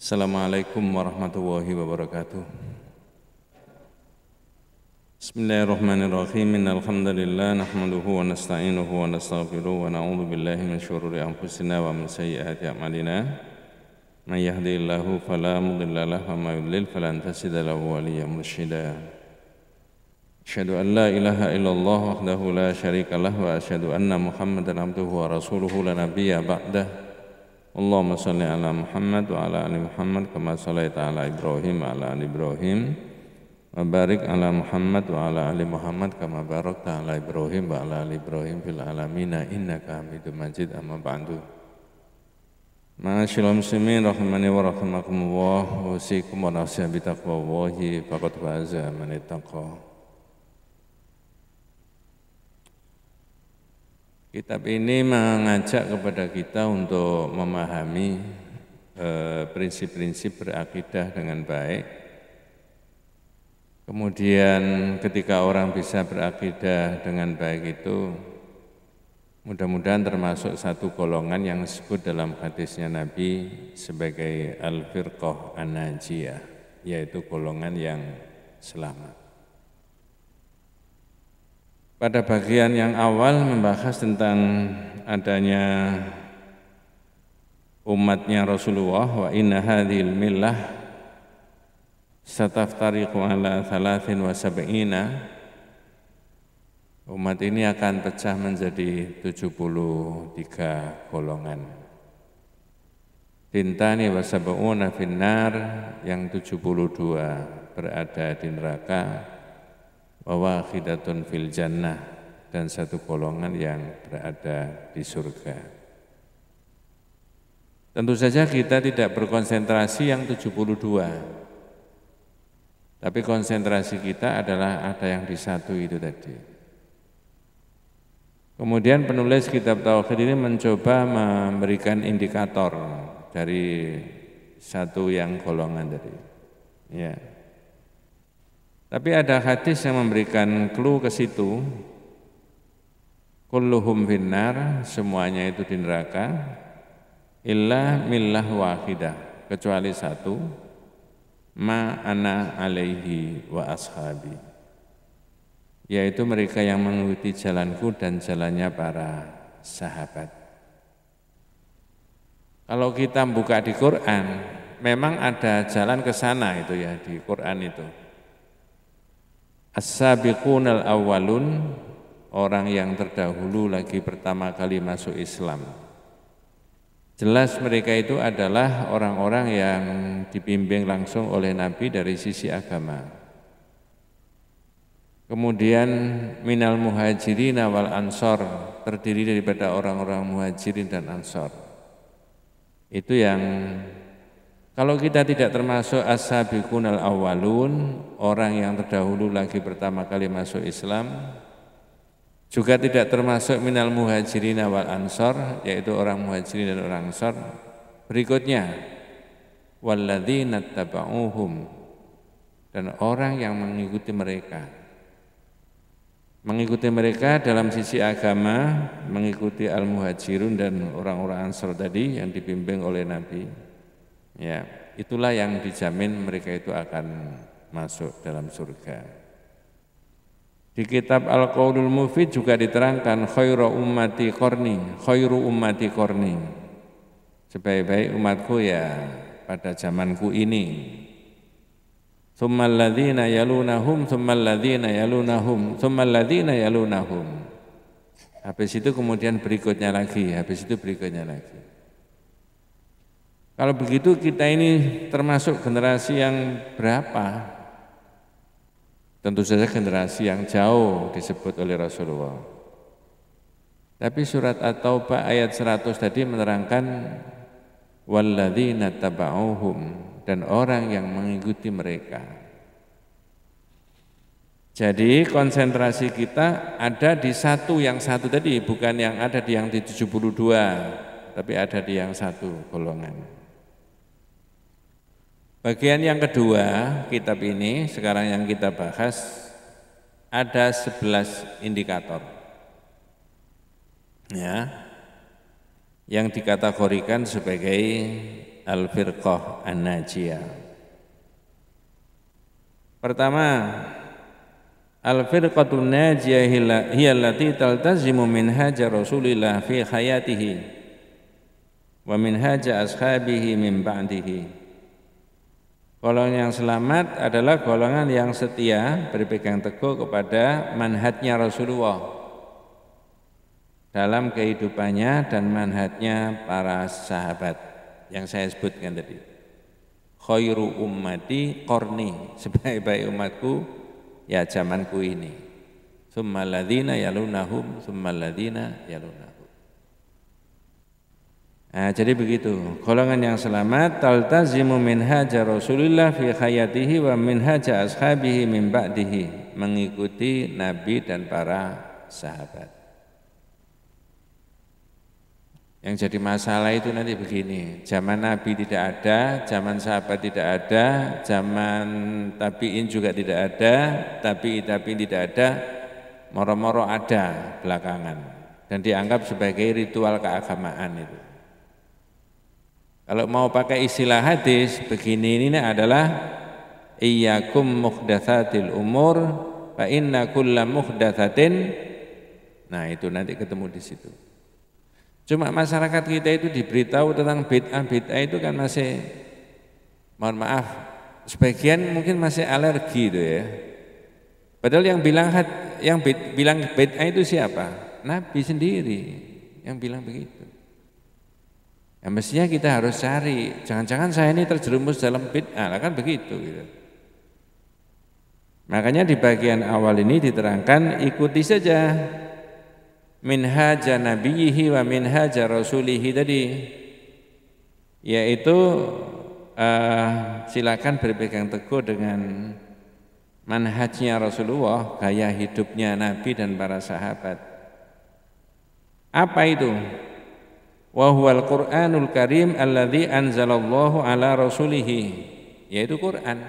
Assalamualaikum warahmatullahi wabarakatuh. Bismillahirrahmanirrahim. Innalhamdulillah nahmaduhu wa nasta'inuhu wa nastaghfiruh wa na'udzu billahi min syururi anfusina wa min sayyiati a'malina. Man yahdihillahu fala mudilla lahu wa man yudlil falan tajid lahu waliyyan mursyida. أشهد أن لا إله إلا la syarika لا wa له anna Muhammadan abduhu wa rasuluhu la nabiyya بعده Allahumma salli ala Muhammad wa ala ali Muhammad kama Ibrahim wa ala ali Ibrahim wa barik ala Muhammad wa ala ali Muhammad kama barakta ala Ibrahim wa ala ali Ibrahim fil Majid amma ba'du muslimin wa wa wa Kitab ini mengajak kepada kita untuk memahami eh, prinsip-prinsip eh, berakidah dengan baik. Kemudian ketika orang bisa berakidah dengan baik itu mudah-mudahan termasuk satu golongan yang disebut dalam hadisnya Nabi sebagai al firqoh an-najiyah, yaitu golongan yang selamat. Pada bagian yang awal membahas tentang adanya umatnya Rasulullah wa inna hadhil millah sataftariqu ala thalathin wa sab'ina umat ini akan pecah menjadi 73 golongan Tintani wa sab'una finnar yang 72 berada di neraka wawakhidatun fil jannah dan satu golongan yang berada di surga. Tentu saja kita tidak berkonsentrasi yang 72. Tapi konsentrasi kita adalah ada yang di satu itu tadi. Kemudian penulis kitab Tauhid ini mencoba memberikan indikator dari satu yang golongan tadi. Ya. Tapi ada hadis yang memberikan clue ke situ. Kulluhum finnar, semuanya itu di neraka. Illa millah wahidah, kecuali satu. Ma ana alaihi wa ashabi. Yaitu mereka yang mengikuti jalanku dan jalannya para sahabat. Kalau kita buka di Quran, memang ada jalan ke sana itu ya di Quran itu. As-sabiqunal awalun orang yang terdahulu lagi pertama kali masuk Islam. Jelas mereka itu adalah orang-orang yang dibimbing langsung oleh Nabi dari sisi agama. Kemudian minal muhajirin wal ansor terdiri daripada orang-orang muhajirin dan ansor. Itu yang kalau kita tidak termasuk ashabikun al awalun, orang yang terdahulu lagi pertama kali masuk Islam, juga tidak termasuk minal muhajirin wal ansor, yaitu orang muhajirin dan orang ansor. Berikutnya, walladzina taba'uhum dan orang yang mengikuti mereka. Mengikuti mereka dalam sisi agama, mengikuti al-muhajirun dan orang-orang ansor tadi yang dibimbing oleh Nabi Ya, itulah yang dijamin mereka itu akan masuk dalam surga. Di kitab Al-Qaulul Mufid juga diterangkan khairu ummati korni, khairu ummati korni. Sebaik-baik umatku ya pada zamanku ini. Tsummal ladzina yalunahum, tsummal ladzina yalunahum, tsummal ladzina yalunahum. Habis itu kemudian berikutnya lagi, habis itu berikutnya lagi. Kalau begitu kita ini termasuk generasi yang berapa? Tentu saja generasi yang jauh disebut oleh Rasulullah. Tapi surat At-Taubah ayat 100 tadi menerangkan walladzina taba'uhum dan orang yang mengikuti mereka. Jadi konsentrasi kita ada di satu yang satu tadi, bukan yang ada di yang di 72, tapi ada di yang satu golongan. Bagian yang kedua kitab ini sekarang yang kita bahas ada 11 indikator. Ya. Yang dikategorikan sebagai al-firqah an-najiyah. Pertama, al-firqatun najiyah hiya allati taltazimu minhaja Rasulillah fi hayatihi wa minhaja ashabihi min ba'dihi. Golongan yang selamat adalah golongan yang setia berpegang teguh kepada manhatnya Rasulullah dalam kehidupannya dan manhatnya para sahabat yang saya sebutkan tadi. Khairu ummati korni, sebaik-baik umatku ya zamanku ini. Summa ladina yalunahum, summa ladina yalunahum. Nah, jadi begitu. Golongan yang selamat taltazimu minhaja Rasulillah fi hayatihi wa minhaja ashabihi min ba'dihi, mengikuti nabi dan para sahabat. Yang jadi masalah itu nanti begini, zaman Nabi tidak ada, zaman sahabat tidak ada, zaman tabiin juga tidak ada, tabi tabiin tidak ada, moro-moro ada belakangan dan dianggap sebagai ritual keagamaan itu. Kalau mau pakai istilah hadis begini ini adalah iyyakum muhdatsatil umur fa inna kulla muhdatsatin nah itu nanti ketemu di situ. Cuma masyarakat kita itu diberitahu tentang bid'ah-bid'ah itu kan masih mohon maaf sebagian mungkin masih alergi itu ya. Padahal yang bilang had, yang bid, bilang bid'ah itu siapa? Nabi sendiri yang bilang begitu. Ya, mestinya kita harus cari, jangan-jangan saya ini terjerumus dalam bid'ah, kan begitu. Gitu. Makanya di bagian awal ini diterangkan ikuti saja minhaja nabiyihi wa minhaja rasulihi tadi yaitu uh, silakan berpegang teguh dengan manhajnya Rasulullah, gaya hidupnya Nabi dan para sahabat. Apa itu? wa huwal Qur'anul Karim alladzi anzalallahu ala rasulihi yaitu Quran.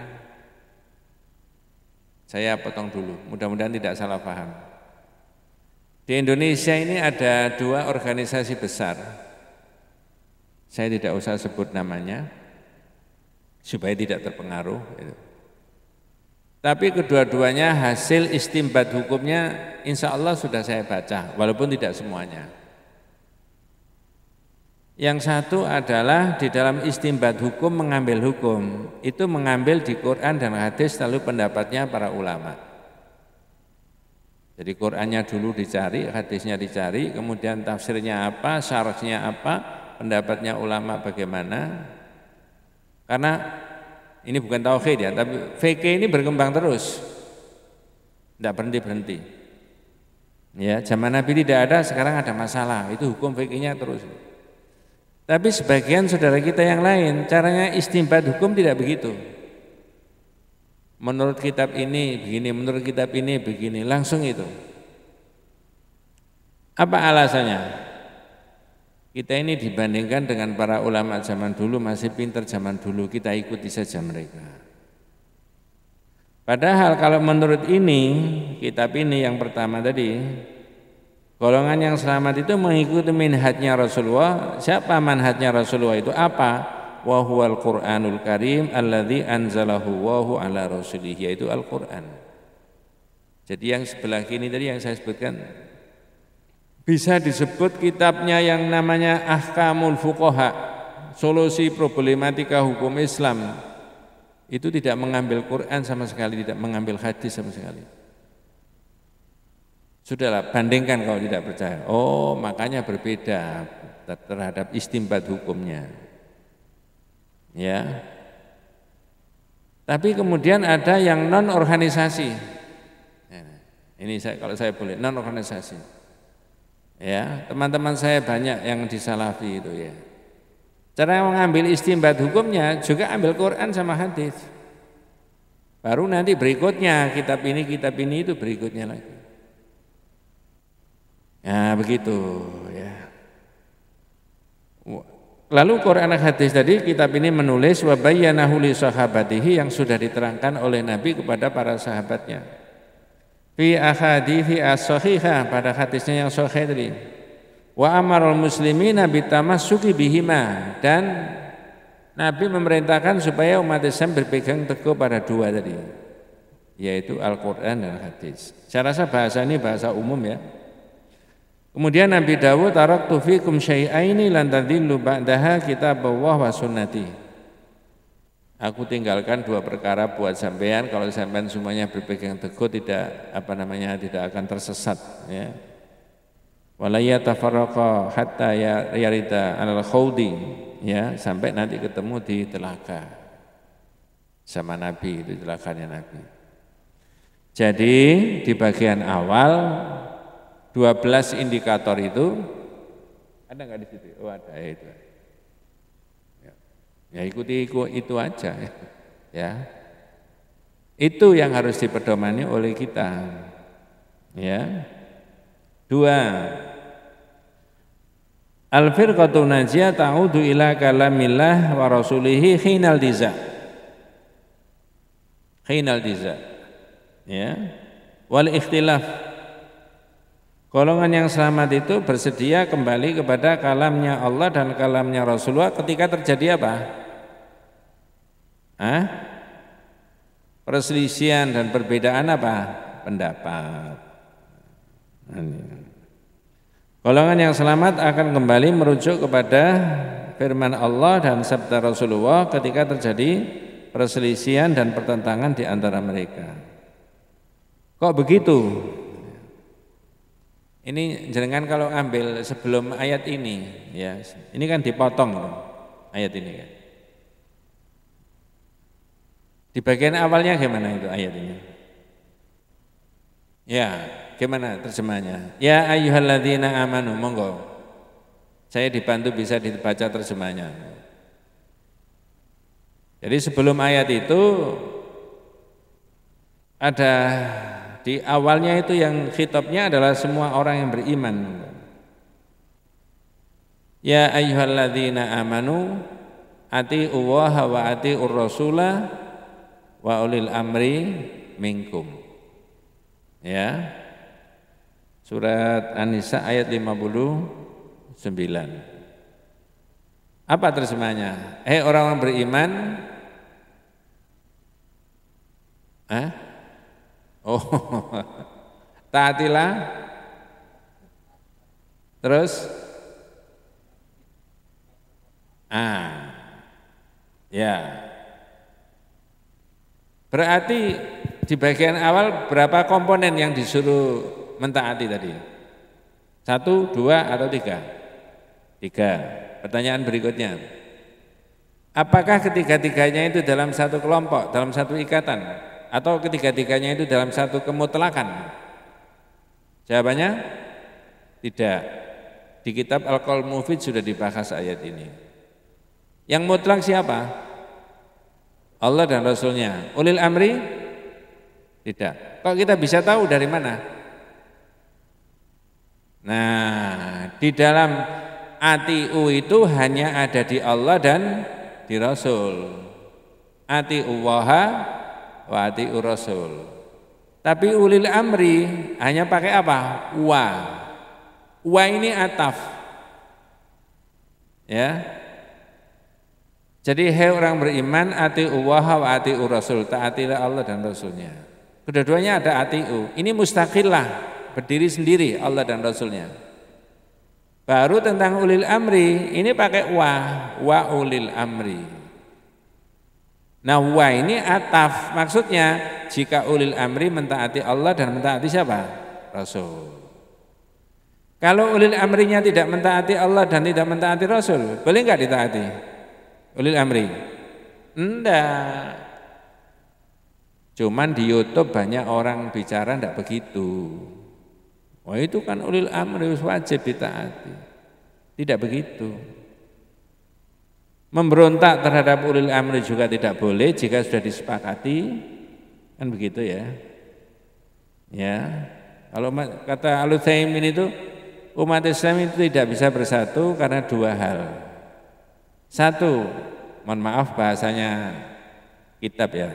Saya potong dulu, mudah-mudahan tidak salah paham. Di Indonesia ini ada dua organisasi besar. Saya tidak usah sebut namanya supaya tidak terpengaruh gitu. Tapi kedua-duanya hasil istimbat hukumnya insya Allah sudah saya baca walaupun tidak semuanya. Yang satu adalah di dalam istimbat hukum mengambil hukum. Itu mengambil di Quran dan hadis lalu pendapatnya para ulama. Jadi Qurannya dulu dicari, hadisnya dicari, kemudian tafsirnya apa, syaratnya apa, pendapatnya ulama bagaimana. Karena ini bukan tauhid ya, tapi VK ini berkembang terus. Tidak berhenti-berhenti. Ya, zaman Nabi tidak ada, sekarang ada masalah. Itu hukum VK-nya terus. Tapi sebagian saudara kita yang lain, caranya istimbat hukum tidak begitu. Menurut kitab ini begini, menurut kitab ini begini, langsung itu. Apa alasannya? Kita ini dibandingkan dengan para ulama zaman dulu masih pinter zaman dulu, kita ikuti saja mereka. Padahal kalau menurut ini, kitab ini yang pertama tadi, Golongan yang selamat itu mengikuti minhatnya Rasulullah. Siapa manhatnya Rasulullah itu? Apa? Wahyu Al Qur'anul Karim Alladhi anzalahu wahu ala rasulih yaitu Al-Qur'an. Jadi yang sebelah kini tadi yang saya sebutkan bisa disebut kitabnya yang namanya Ahkamul Fuqaha, solusi problematika hukum Islam. Itu tidak mengambil Quran sama sekali, tidak mengambil hadis sama sekali. Sudahlah, bandingkan kalau tidak percaya. Oh, makanya berbeda terhadap istimbat hukumnya. Ya. Tapi kemudian ada yang non organisasi. Ya, ini saya, kalau saya boleh non organisasi. Ya, teman-teman saya banyak yang di salafi itu ya. Cara mengambil istimbat hukumnya juga ambil Quran sama hadis. Baru nanti berikutnya kitab ini, kitab ini itu berikutnya lagi. Ya begitu ya. Lalu Quran hadis tadi kitab ini menulis bayyanahu li sahabatihi yang sudah diterangkan oleh Nabi kepada para sahabatnya. Fi ahadithi as-sahihah pada hadisnya yang sahih tadi. Wa amarul muslimina bitamassuki bihima dan Nabi memerintahkan supaya umat Islam berpegang teguh pada dua tadi yaitu Al-Qur'an dan hadis. Saya rasa bahasa ini bahasa umum ya. Kemudian Nabi Dawud tarak tufikum syai'aini lan tadillu ba'daha kitab Allah wa sunnati. Aku tinggalkan dua perkara buat sampean kalau sampean semuanya berpegang teguh tidak apa namanya tidak akan tersesat ya. Walaya tafarraqa hatta ya, yarida alal khawdi ya sampai nanti ketemu di telaga sama Nabi itu telaganya Nabi. Jadi di bagian awal 12 indikator itu ada nggak di situ? Oh ada ya itu. Ya, ya ikuti itu, itu aja ya. ya. Itu yang harus dipedomani oleh kita. Ya. Dua. Al firqatu najia ta'udu ila kalamillah wa rasulihi khinal diza. Khinal diza. Ya. Wal ikhtilaf Golongan yang selamat itu bersedia kembali kepada kalamnya Allah dan kalamnya Rasulullah ketika terjadi apa? Hah? Perselisihan dan perbedaan apa? Pendapat. Golongan yang selamat akan kembali merujuk kepada firman Allah dan sabda Rasulullah ketika terjadi perselisihan dan pertentangan di antara mereka. Kok begitu? Ini jenengan kalau ambil sebelum ayat ini, ya, ini kan dipotong loh, ayat ini kan. Di bagian awalnya gimana itu ayat ini? Ya, gimana terjemahnya? Ya ayyuhalladzina amanu, monggo. Saya dibantu bisa dibaca terjemahnya. Jadi sebelum ayat itu ada di awalnya itu yang khitabnya adalah semua orang yang beriman. Ya ayyuhalladzina amanu ati'u wa ati rasula wa ulil amri minkum. Ya. Surat An-Nisa ayat 59. Apa terjemahnya? Eh hey, orang-orang beriman, Hah? Oh, taatilah. Terus, ah, ya. Berarti di bagian awal berapa komponen yang disuruh mentaati tadi? Satu, dua, atau tiga? Tiga. Pertanyaan berikutnya. Apakah ketiga-tiganya itu dalam satu kelompok, dalam satu ikatan? atau ketiga-tiganya itu dalam satu kemutlakan? Jawabannya tidak. Di kitab Al-Qaul Mufid sudah dibahas ayat ini. Yang mutlak siapa? Allah dan Rasulnya. Ulil amri? Tidak. Kok kita bisa tahu dari mana? Nah, di dalam atiu itu hanya ada di Allah dan di Rasul. waha wa rasul. Tapi ulil amri hanya pakai apa? Wa. Wa ini ataf. Ya. Jadi hei orang beriman ati wa, wa ati rasul, taatilah Allah dan rasulnya. Kedua-duanya ada atiu. Ini mustaqillah, berdiri sendiri Allah dan rasulnya. Baru tentang ulil amri, ini pakai wa, wa ulil amri. Nah wa ini ataf maksudnya jika ulil amri mentaati Allah dan mentaati siapa? Rasul. Kalau ulil amrinya tidak mentaati Allah dan tidak mentaati Rasul, boleh nggak ditaati? Ulil amri? Enggak. Cuman di YouTube banyak orang bicara enggak begitu. Wah oh, itu kan ulil amri wajib ditaati. Tidak begitu. Memberontak terhadap ulil amri juga tidak boleh jika sudah disepakati, kan begitu ya. Ya, kalau kata ini itu umat Islam itu tidak bisa bersatu karena dua hal. Satu, mohon maaf bahasanya kitab ya.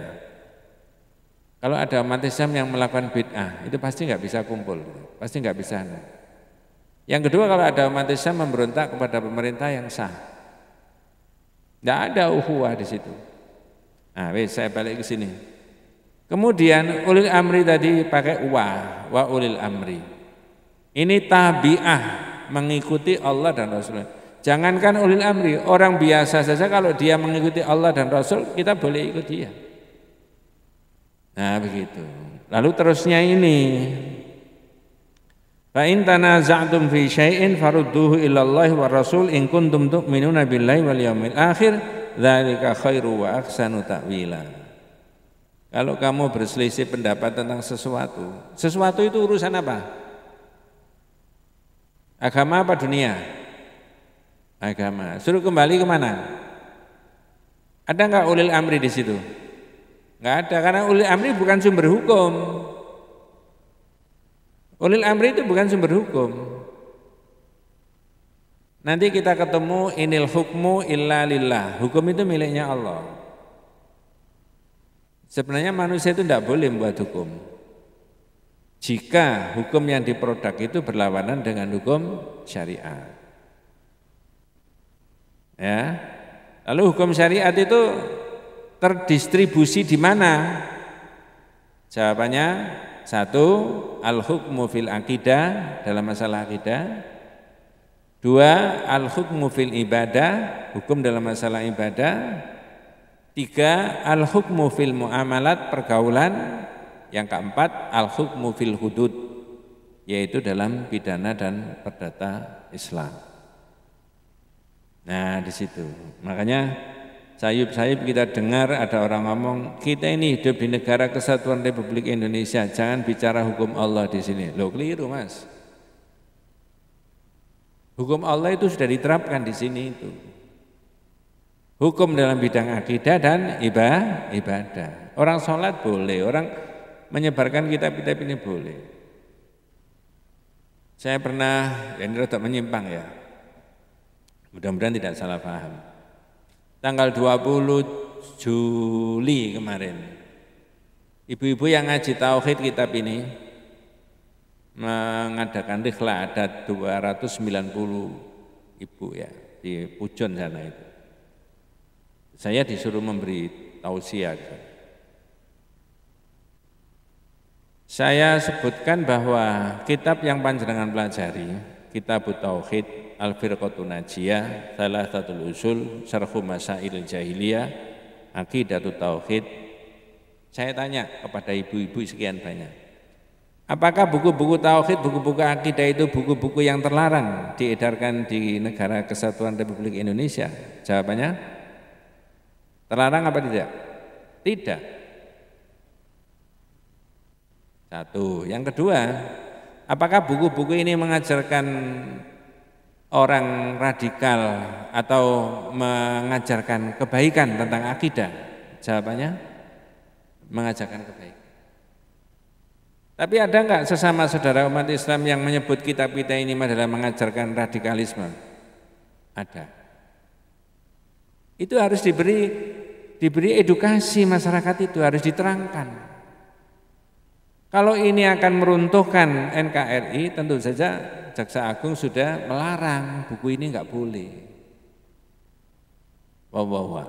Kalau ada umat Islam yang melakukan bid'ah, itu pasti nggak bisa kumpul, pasti nggak bisa. Yang kedua, kalau ada umat Islam memberontak kepada pemerintah yang sah, tidak ada uhuah di situ. Nah, wes saya balik ke sini. Kemudian ulil amri tadi pakai wa, wa ulil amri. Ini tabiah mengikuti Allah dan Rasul. Jangankan ulil amri, orang biasa saja kalau dia mengikuti Allah dan Rasul, kita boleh ikut dia. Nah, begitu. Lalu terusnya ini Fa in tanaza'tum fi syai'in farudduhu ila Allah wa Rasul in kuntum tu'minuna billahi wal yaumil akhir dzalika khairu wa ahsanu ta'wila. Kalau kamu berselisih pendapat tentang sesuatu, sesuatu itu urusan apa? Agama apa dunia? Agama. Suruh kembali kemana? Ada nggak ulil amri di situ? Nggak ada karena ulil amri bukan sumber hukum. Ulil amri itu bukan sumber hukum. Nanti kita ketemu inil hukmu illa lillah. Hukum itu miliknya Allah. Sebenarnya manusia itu tidak boleh membuat hukum. Jika hukum yang diproduk itu berlawanan dengan hukum syariat. Ya. Lalu hukum syariat itu terdistribusi di mana? Jawabannya satu, al-hukmu fil akidah dalam masalah akidah. Dua, al-hukmu fil ibadah, hukum dalam masalah ibadah. Tiga, al-hukmu fil muamalat, pergaulan. Yang keempat, al-hukmu fil hudud, yaitu dalam pidana dan perdata Islam. Nah, di situ. Makanya sayup-sayup kita dengar ada orang ngomong kita ini hidup di negara kesatuan Republik Indonesia jangan bicara hukum Allah di sini lo keliru mas hukum Allah itu sudah diterapkan di sini itu hukum dalam bidang akidah dan ibadah ibadah orang sholat boleh orang menyebarkan kitab-kitab ini boleh saya pernah ya ini menyimpang ya mudah-mudahan tidak salah paham tanggal 20 Juli kemarin. Ibu-ibu yang ngaji tauhid kitab ini mengadakan rikhla ada 290 ibu ya di Pujon sana itu. Saya disuruh memberi tausiah. Saya sebutkan bahwa kitab yang panjenengan pelajari, kitab tauhid al firqatu Najiyah, salah satu usul, Syarhu Masail Jahiliyah, Aqidatut Tauhid. Saya tanya kepada ibu-ibu sekian banyak. Apakah buku-buku tauhid, buku-buku akidah itu buku-buku yang terlarang diedarkan di negara kesatuan Republik Indonesia? Jawabannya terlarang apa tidak? Tidak. Satu. Yang kedua, apakah buku-buku ini mengajarkan orang radikal atau mengajarkan kebaikan tentang akidah? Jawabannya mengajarkan kebaikan. Tapi ada nggak sesama saudara umat Islam yang menyebut kitab kita ini adalah mengajarkan radikalisme? Ada. Itu harus diberi diberi edukasi masyarakat itu harus diterangkan. Kalau ini akan meruntuhkan NKRI, tentu saja Jaksa Agung sudah melarang buku ini nggak boleh. Wallahu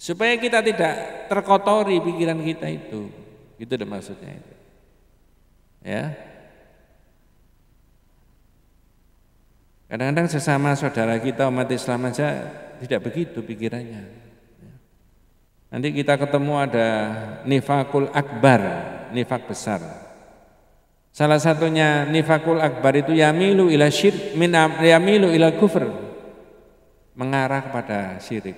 Supaya kita tidak terkotori pikiran kita itu. Itu udah maksudnya itu. Ya. Kadang-kadang sesama saudara kita umat Islam saja tidak begitu pikirannya. Nanti kita ketemu ada nifakul akbar, nifak besar. Salah satunya nifakul akbar itu yamilu ila syirk min yamilu ila kufur. Mengarah kepada syirik.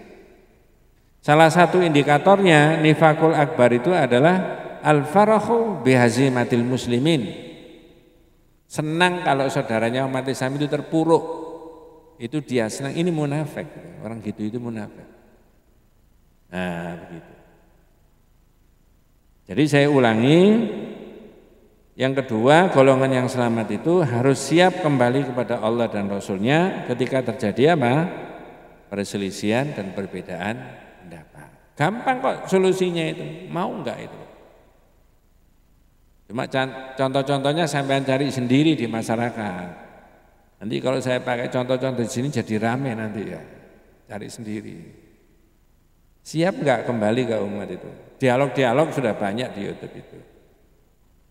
Salah satu indikatornya nifakul akbar itu adalah al-farahu bihazimatil muslimin. Senang kalau saudaranya umat Islam itu terpuruk. Itu dia senang, ini munafik. Orang gitu itu munafik. Nah, begitu. Jadi saya ulangi, yang kedua golongan yang selamat itu harus siap kembali kepada Allah dan Rasulnya ketika terjadi apa? Perselisihan dan perbedaan pendapat. Gampang kok solusinya itu, mau enggak itu? Cuma contoh-contohnya sampai cari sendiri di masyarakat. Nanti kalau saya pakai contoh-contoh di sini jadi rame nanti ya, cari sendiri. Siap nggak kembali ke umat itu? Dialog-dialog sudah banyak di YouTube itu.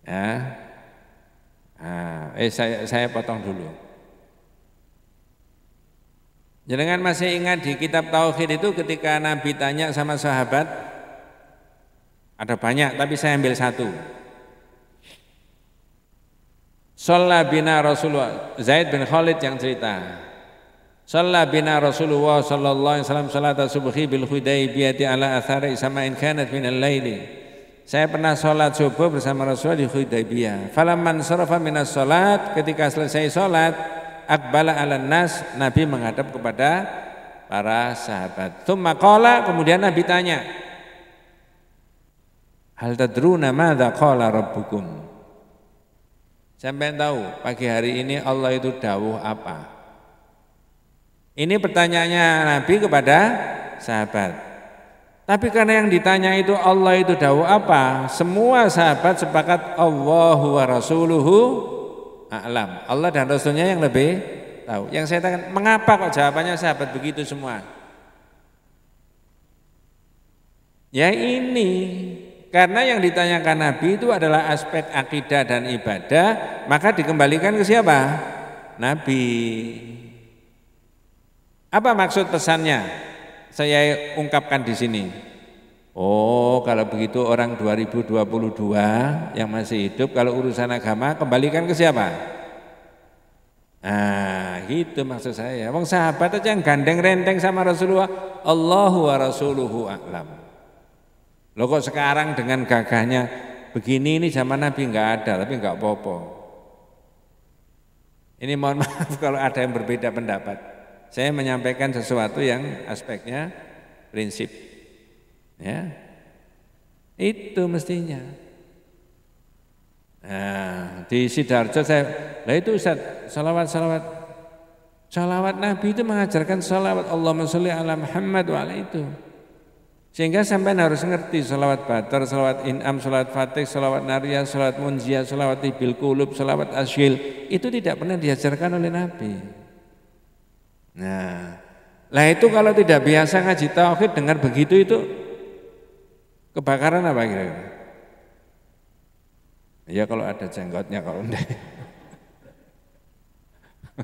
Ya. Nah, eh saya saya potong dulu. jangan masih ingat di kitab Tauhid itu ketika Nabi tanya sama sahabat, ada banyak tapi saya ambil satu. Sholat bina Rasulullah Zaid bin Khalid yang cerita Salla bina Rasulullah sallallahu alaihi wasallam salat subuh bil Hudaybiyah ala athari sama'in kanat min al-laili. Saya pernah sholat subuh bersama Rasulullah di Hudaybiyah. Falamman sarafa minas sholat, ketika selesai sholat, akbala ala nas, Nabi menghadap kepada para sahabat. Tsumma qala, kemudian Nabi tanya, Hal tadruna madza qala rabbukum? Sampai tahu pagi hari ini Allah itu dawuh apa? Ini pertanyaannya Nabi kepada sahabat. Tapi karena yang ditanya itu Allah itu dawu apa? Semua sahabat sepakat Allahu wa rasuluhu a'lam. Allah dan rasulnya yang lebih tahu. Yang saya tanya, mengapa kok jawabannya sahabat begitu semua? Ya ini karena yang ditanyakan Nabi itu adalah aspek akidah dan ibadah, maka dikembalikan ke siapa? Nabi. Apa maksud pesannya? Saya ungkapkan di sini. Oh, kalau begitu orang 2022 yang masih hidup kalau urusan agama kembalikan ke siapa? Nah, itu maksud saya. Wong sahabat aja yang gandeng renteng sama Rasulullah, Allahu wa rasuluhu a'lam. Loh kok sekarang dengan gagahnya begini ini zaman Nabi enggak ada, tapi enggak apa-apa. Ini mohon maaf kalau ada yang berbeda pendapat. Saya menyampaikan sesuatu yang aspeknya prinsip. Ya. Itu mestinya. Nah, di Sidarjo saya, lah itu Ustaz, salawat-salawat Salawat Nabi itu mengajarkan salawat Allah sholli ala Muhammad wa itu. Sehingga sampai harus ngerti salawat batar, salawat in'am, salawat fatih, salawat Narya, salawat Munziah, salawat Ibil kulub, salawat asyil. Itu tidak pernah diajarkan oleh Nabi. Nah, lah itu kalau tidak biasa ngaji tauhid dengar begitu itu kebakaran apa kira-kira? Ya kalau ada jenggotnya kalau enggak.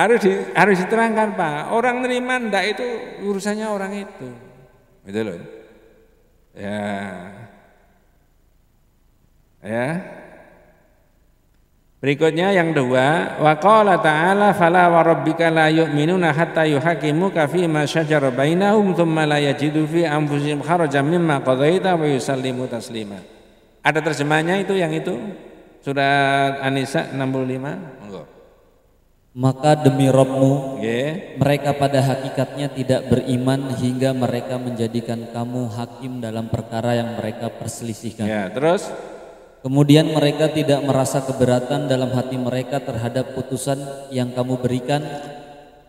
harus di, harus diterangkan Pak, orang nerima ndak itu urusannya orang itu. Gitu loh. Ya. Ya. Berikutnya yang kedua, wa qala ta'ala fala wa rabbika la yu'minuna hatta yuhakimuka fi ma syajara bainahum thumma la yajidu fi anfusihim kharajan mimma qadaita wa yusallimu taslima. Ada terjemahnya itu yang itu? Surat An-Nisa 65? Monggo. Maka demi Robmu, yeah. mereka pada hakikatnya tidak beriman hingga mereka menjadikan kamu hakim dalam perkara yang mereka perselisihkan. Ya, yeah, terus? Kemudian mereka tidak merasa keberatan dalam hati mereka terhadap putusan yang kamu berikan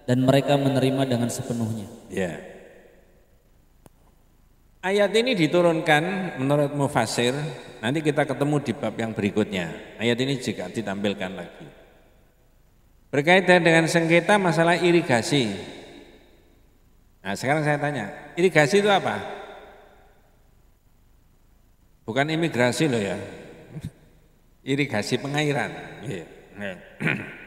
dan mereka menerima dengan sepenuhnya. Ya. Ayat ini diturunkan menurut Mufasir, nanti kita ketemu di bab yang berikutnya. Ayat ini juga ditampilkan lagi. Berkaitan dengan sengketa masalah irigasi. Nah sekarang saya tanya, irigasi itu apa? Bukan imigrasi loh ya, irigasi pengairan. Iya. Iya.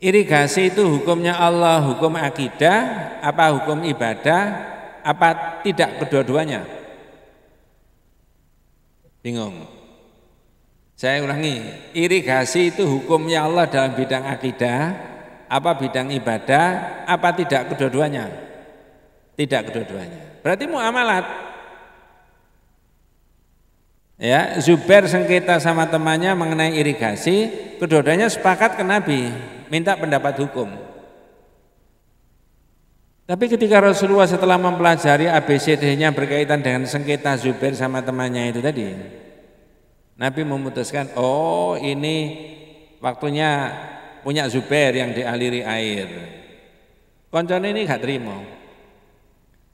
Irigasi itu hukumnya Allah, hukum akidah, apa hukum ibadah, apa tidak kedua-duanya? Bingung. Saya ulangi, irigasi itu hukumnya Allah dalam bidang akidah, apa bidang ibadah, apa tidak kedua-duanya? Tidak kedua-duanya. Berarti muamalat Ya, Zubair sengketa sama temannya mengenai irigasi, keduanya sepakat ke Nabi, minta pendapat hukum. Tapi ketika Rasulullah setelah mempelajari ABCD-nya berkaitan dengan sengketa Zubair sama temannya itu tadi, Nabi memutuskan, oh ini waktunya punya Zubair yang dialiri air. Koncon ini gak terima.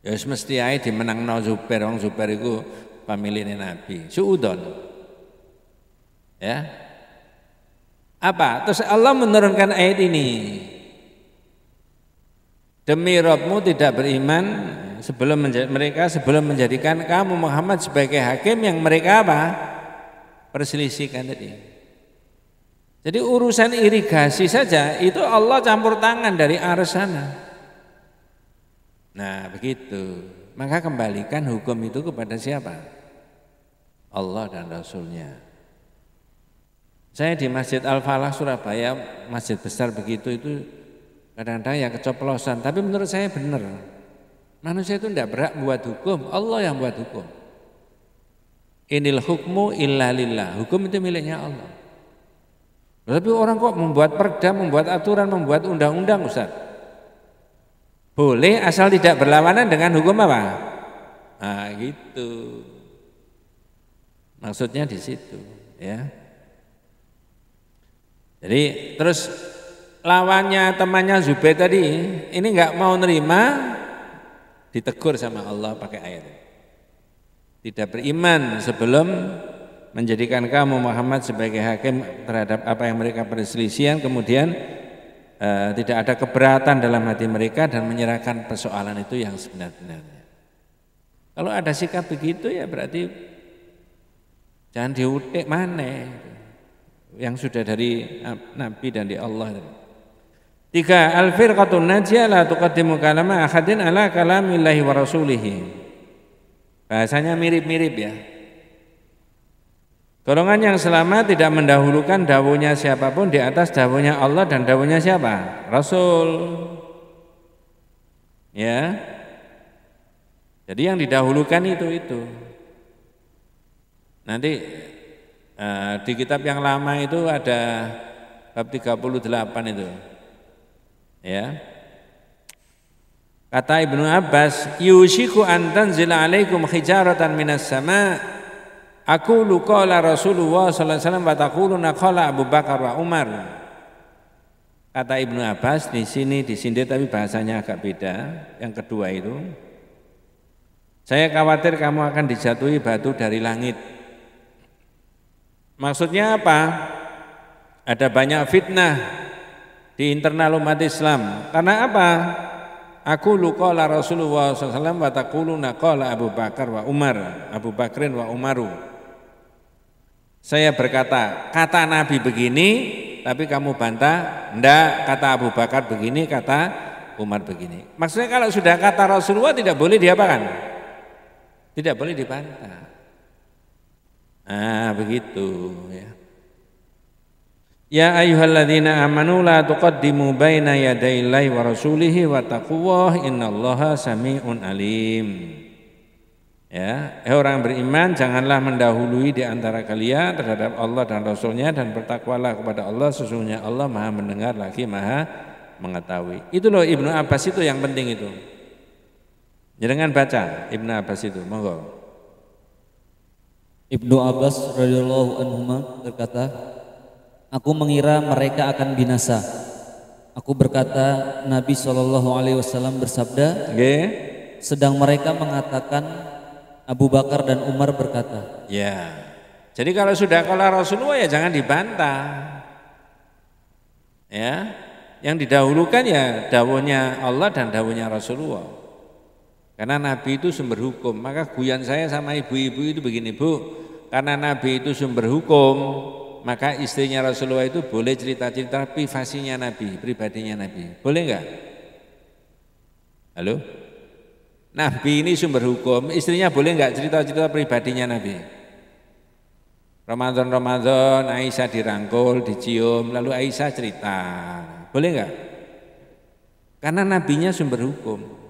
Ya mesti dimenang no Zubair, orang Zubair itu pamilihnya Nabi, suudon. Ya. Apa? Terus Allah menurunkan ayat ini. Demi Robmu tidak beriman sebelum mereka sebelum menjadikan kamu Muhammad sebagai hakim yang mereka apa? Perselisihkan tadi. Jadi urusan irigasi saja itu Allah campur tangan dari arah sana. Nah begitu. Maka kembalikan hukum itu kepada siapa? Allah dan Rasulnya. Saya di Masjid Al-Falah Surabaya, masjid besar begitu itu kadang-kadang ya keceplosan, tapi menurut saya benar. Manusia itu tidak berhak buat hukum, Allah yang buat hukum. Inil hukmu illa lillah. Hukum itu miliknya Allah. Tapi orang kok membuat perda, membuat aturan, membuat undang-undang Ustaz. Boleh asal tidak berlawanan dengan hukum apa? Nah, gitu. Maksudnya di situ, ya. Jadi terus lawannya temannya Zubair tadi ini nggak mau nerima ditegur sama Allah pakai ayat tidak beriman sebelum menjadikan kamu Muhammad sebagai hakim terhadap apa yang mereka perselisihan kemudian e, tidak ada keberatan dalam hati mereka dan menyerahkan persoalan itu yang sebenarnya kalau ada sikap begitu ya berarti Jangan diutik mana yang sudah dari ah, Nabi dan di Allah. Tiga, alfir katun najiyah la tuqaddimu kalama akhadin ala kalamillahi wa rasulihi. Bahasanya mirip-mirip ya. Golongan yang selama tidak mendahulukan dawunya siapapun di atas dawunya Allah dan dawunya siapa? Rasul. Ya. Jadi yang didahulukan itu itu. Nanti eh, di kitab yang lama itu ada bab 38 itu. Ya. Kata Ibnu Abbas, "Yushiku an tanzila alaikum hijaratan minas sama." Aku luqala Rasulullah sallallahu alaihi wasallam wa taquluna qala Abu Bakar wa Umar. Kata Ibnu Abbas di sini disindir tapi bahasanya agak beda. Yang kedua itu, saya khawatir kamu akan dijatuhi batu dari langit. Maksudnya apa? Ada banyak fitnah di internal umat Islam. Karena apa? Aku luka Rasulullah SAW wa taquluna qala Abu Bakar wa Umar Abu Bakrin wa Umaru Saya berkata kata Nabi begini tapi kamu bantah ndak kata Abu Bakar begini kata Umar begini Maksudnya kalau sudah kata Rasulullah tidak boleh diapakan Tidak boleh dibantah Ah begitu ya. Ya ayyuhalladzina amanu la tuqaddimu baina yadayillahi wa rasulihi wa taqwah innallaha samiun alim. Ya, eh orang beriman janganlah mendahului di antara kalian terhadap Allah dan Rasulnya dan bertakwalah kepada Allah sesungguhnya Allah maha mendengar lagi maha mengetahui. Itu loh Ibnu Abbas itu yang penting itu. Jangan ya, baca Ibnu Abbas itu, monggo. Ibnu Abbas radhiyallahu anhu berkata, "Aku mengira mereka akan binasa. Aku berkata, Nabi Shallallahu alaihi wasallam bersabda, okay. sedang mereka mengatakan Abu Bakar dan Umar berkata." Ya. Jadi kalau sudah kalau Rasulullah ya jangan dibantah. Ya. Yang didahulukan ya dawuhnya Allah dan dawuhnya Rasulullah. Karena Nabi itu sumber hukum. Maka guyan saya sama ibu-ibu itu begini, Bu. Karena Nabi itu sumber hukum, maka istrinya Rasulullah itu boleh cerita-cerita privasinya Nabi, pribadinya Nabi. Boleh enggak? Halo? Nabi ini sumber hukum, istrinya boleh enggak cerita-cerita pribadinya Nabi? Ramadan-Ramadan Aisyah dirangkul, dicium, lalu Aisyah cerita. Boleh enggak? Karena nabinya sumber hukum.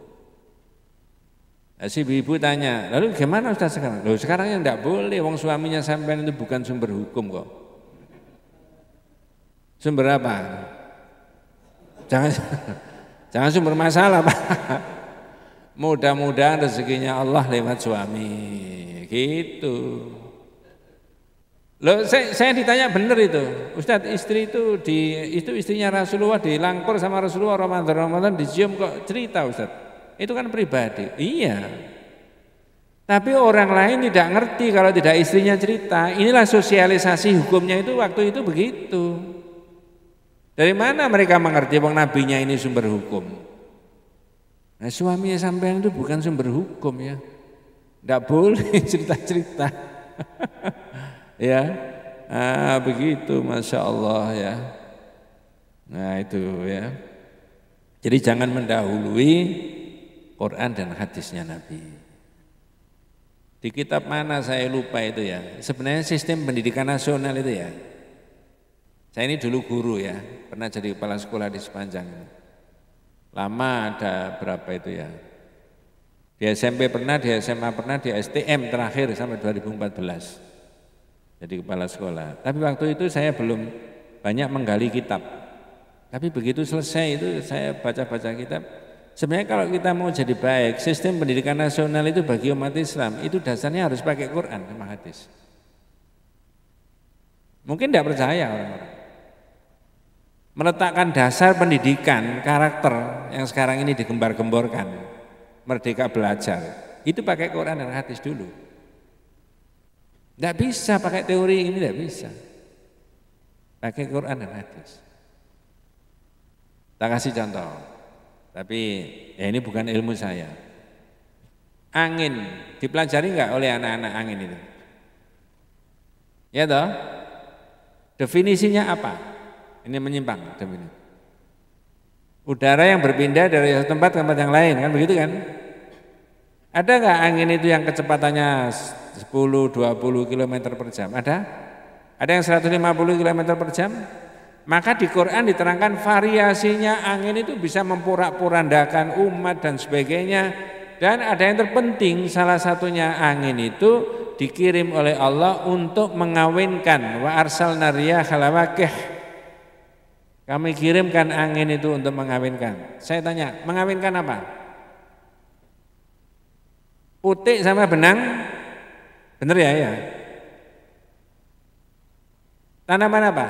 Nah, si ibu-ibu tanya, lalu gimana Ustaz sekarang? Loh sekarang yang tidak boleh, wong suaminya sampean itu bukan sumber hukum kok. Sumber apa? Jangan jangan sumber masalah Pak. Mudah-mudahan rezekinya Allah lewat suami. Gitu. Loh, saya, saya ditanya benar itu. Ustaz, istri itu di itu istrinya Rasulullah dilangkur sama Rasulullah Ramadan Ramadan dicium kok cerita Ustaz. Itu kan pribadi. Iya. Tapi orang lain tidak ngerti kalau tidak istrinya cerita. Inilah sosialisasi hukumnya itu waktu itu begitu. Dari mana mereka mengerti bahwa nabinya ini sumber hukum? Nah suaminya sampean itu bukan sumber hukum ya. Tidak boleh cerita-cerita. ya, ah, begitu Masya Allah ya. Nah itu ya. Jadi jangan mendahului Quran dan hadisnya Nabi. Di kitab mana saya lupa itu ya. Sebenarnya sistem pendidikan nasional itu ya. Saya ini dulu guru ya, pernah jadi kepala sekolah di sepanjang. Lama ada berapa itu ya. Di SMP pernah, di SMA pernah, di STM terakhir sampai 2014. Jadi kepala sekolah. Tapi waktu itu saya belum banyak menggali kitab. Tapi begitu selesai itu saya baca-baca kitab, Sebenarnya kalau kita mau jadi baik, sistem pendidikan nasional itu bagi umat Islam, itu dasarnya harus pakai Quran sama hadis. Mungkin tidak percaya orang-orang. Meletakkan dasar pendidikan, karakter yang sekarang ini digembar-gemborkan, merdeka belajar, itu pakai Quran dan hadis dulu. Tidak bisa pakai teori ini, tidak bisa. Pakai Quran dan hadis. Tak kasih contoh. Tapi ya ini bukan ilmu saya. Angin dipelajari nggak oleh anak-anak angin itu? Ya toh? Definisinya apa? Ini menyimpang definisi. Udara yang berpindah dari satu tempat ke tempat yang lain kan begitu kan? Ada nggak angin itu yang kecepatannya 10-20 km per jam? Ada? Ada yang 150 km per jam? Maka di Quran diterangkan variasinya angin itu bisa memporak-porandakan umat dan sebagainya. Dan ada yang terpenting salah satunya angin itu dikirim oleh Allah untuk mengawinkan wa arsal nariyah halawakeh. Kami kirimkan angin itu untuk mengawinkan. Saya tanya, mengawinkan apa? putik sama benang? Benar ya ya? Tanaman apa?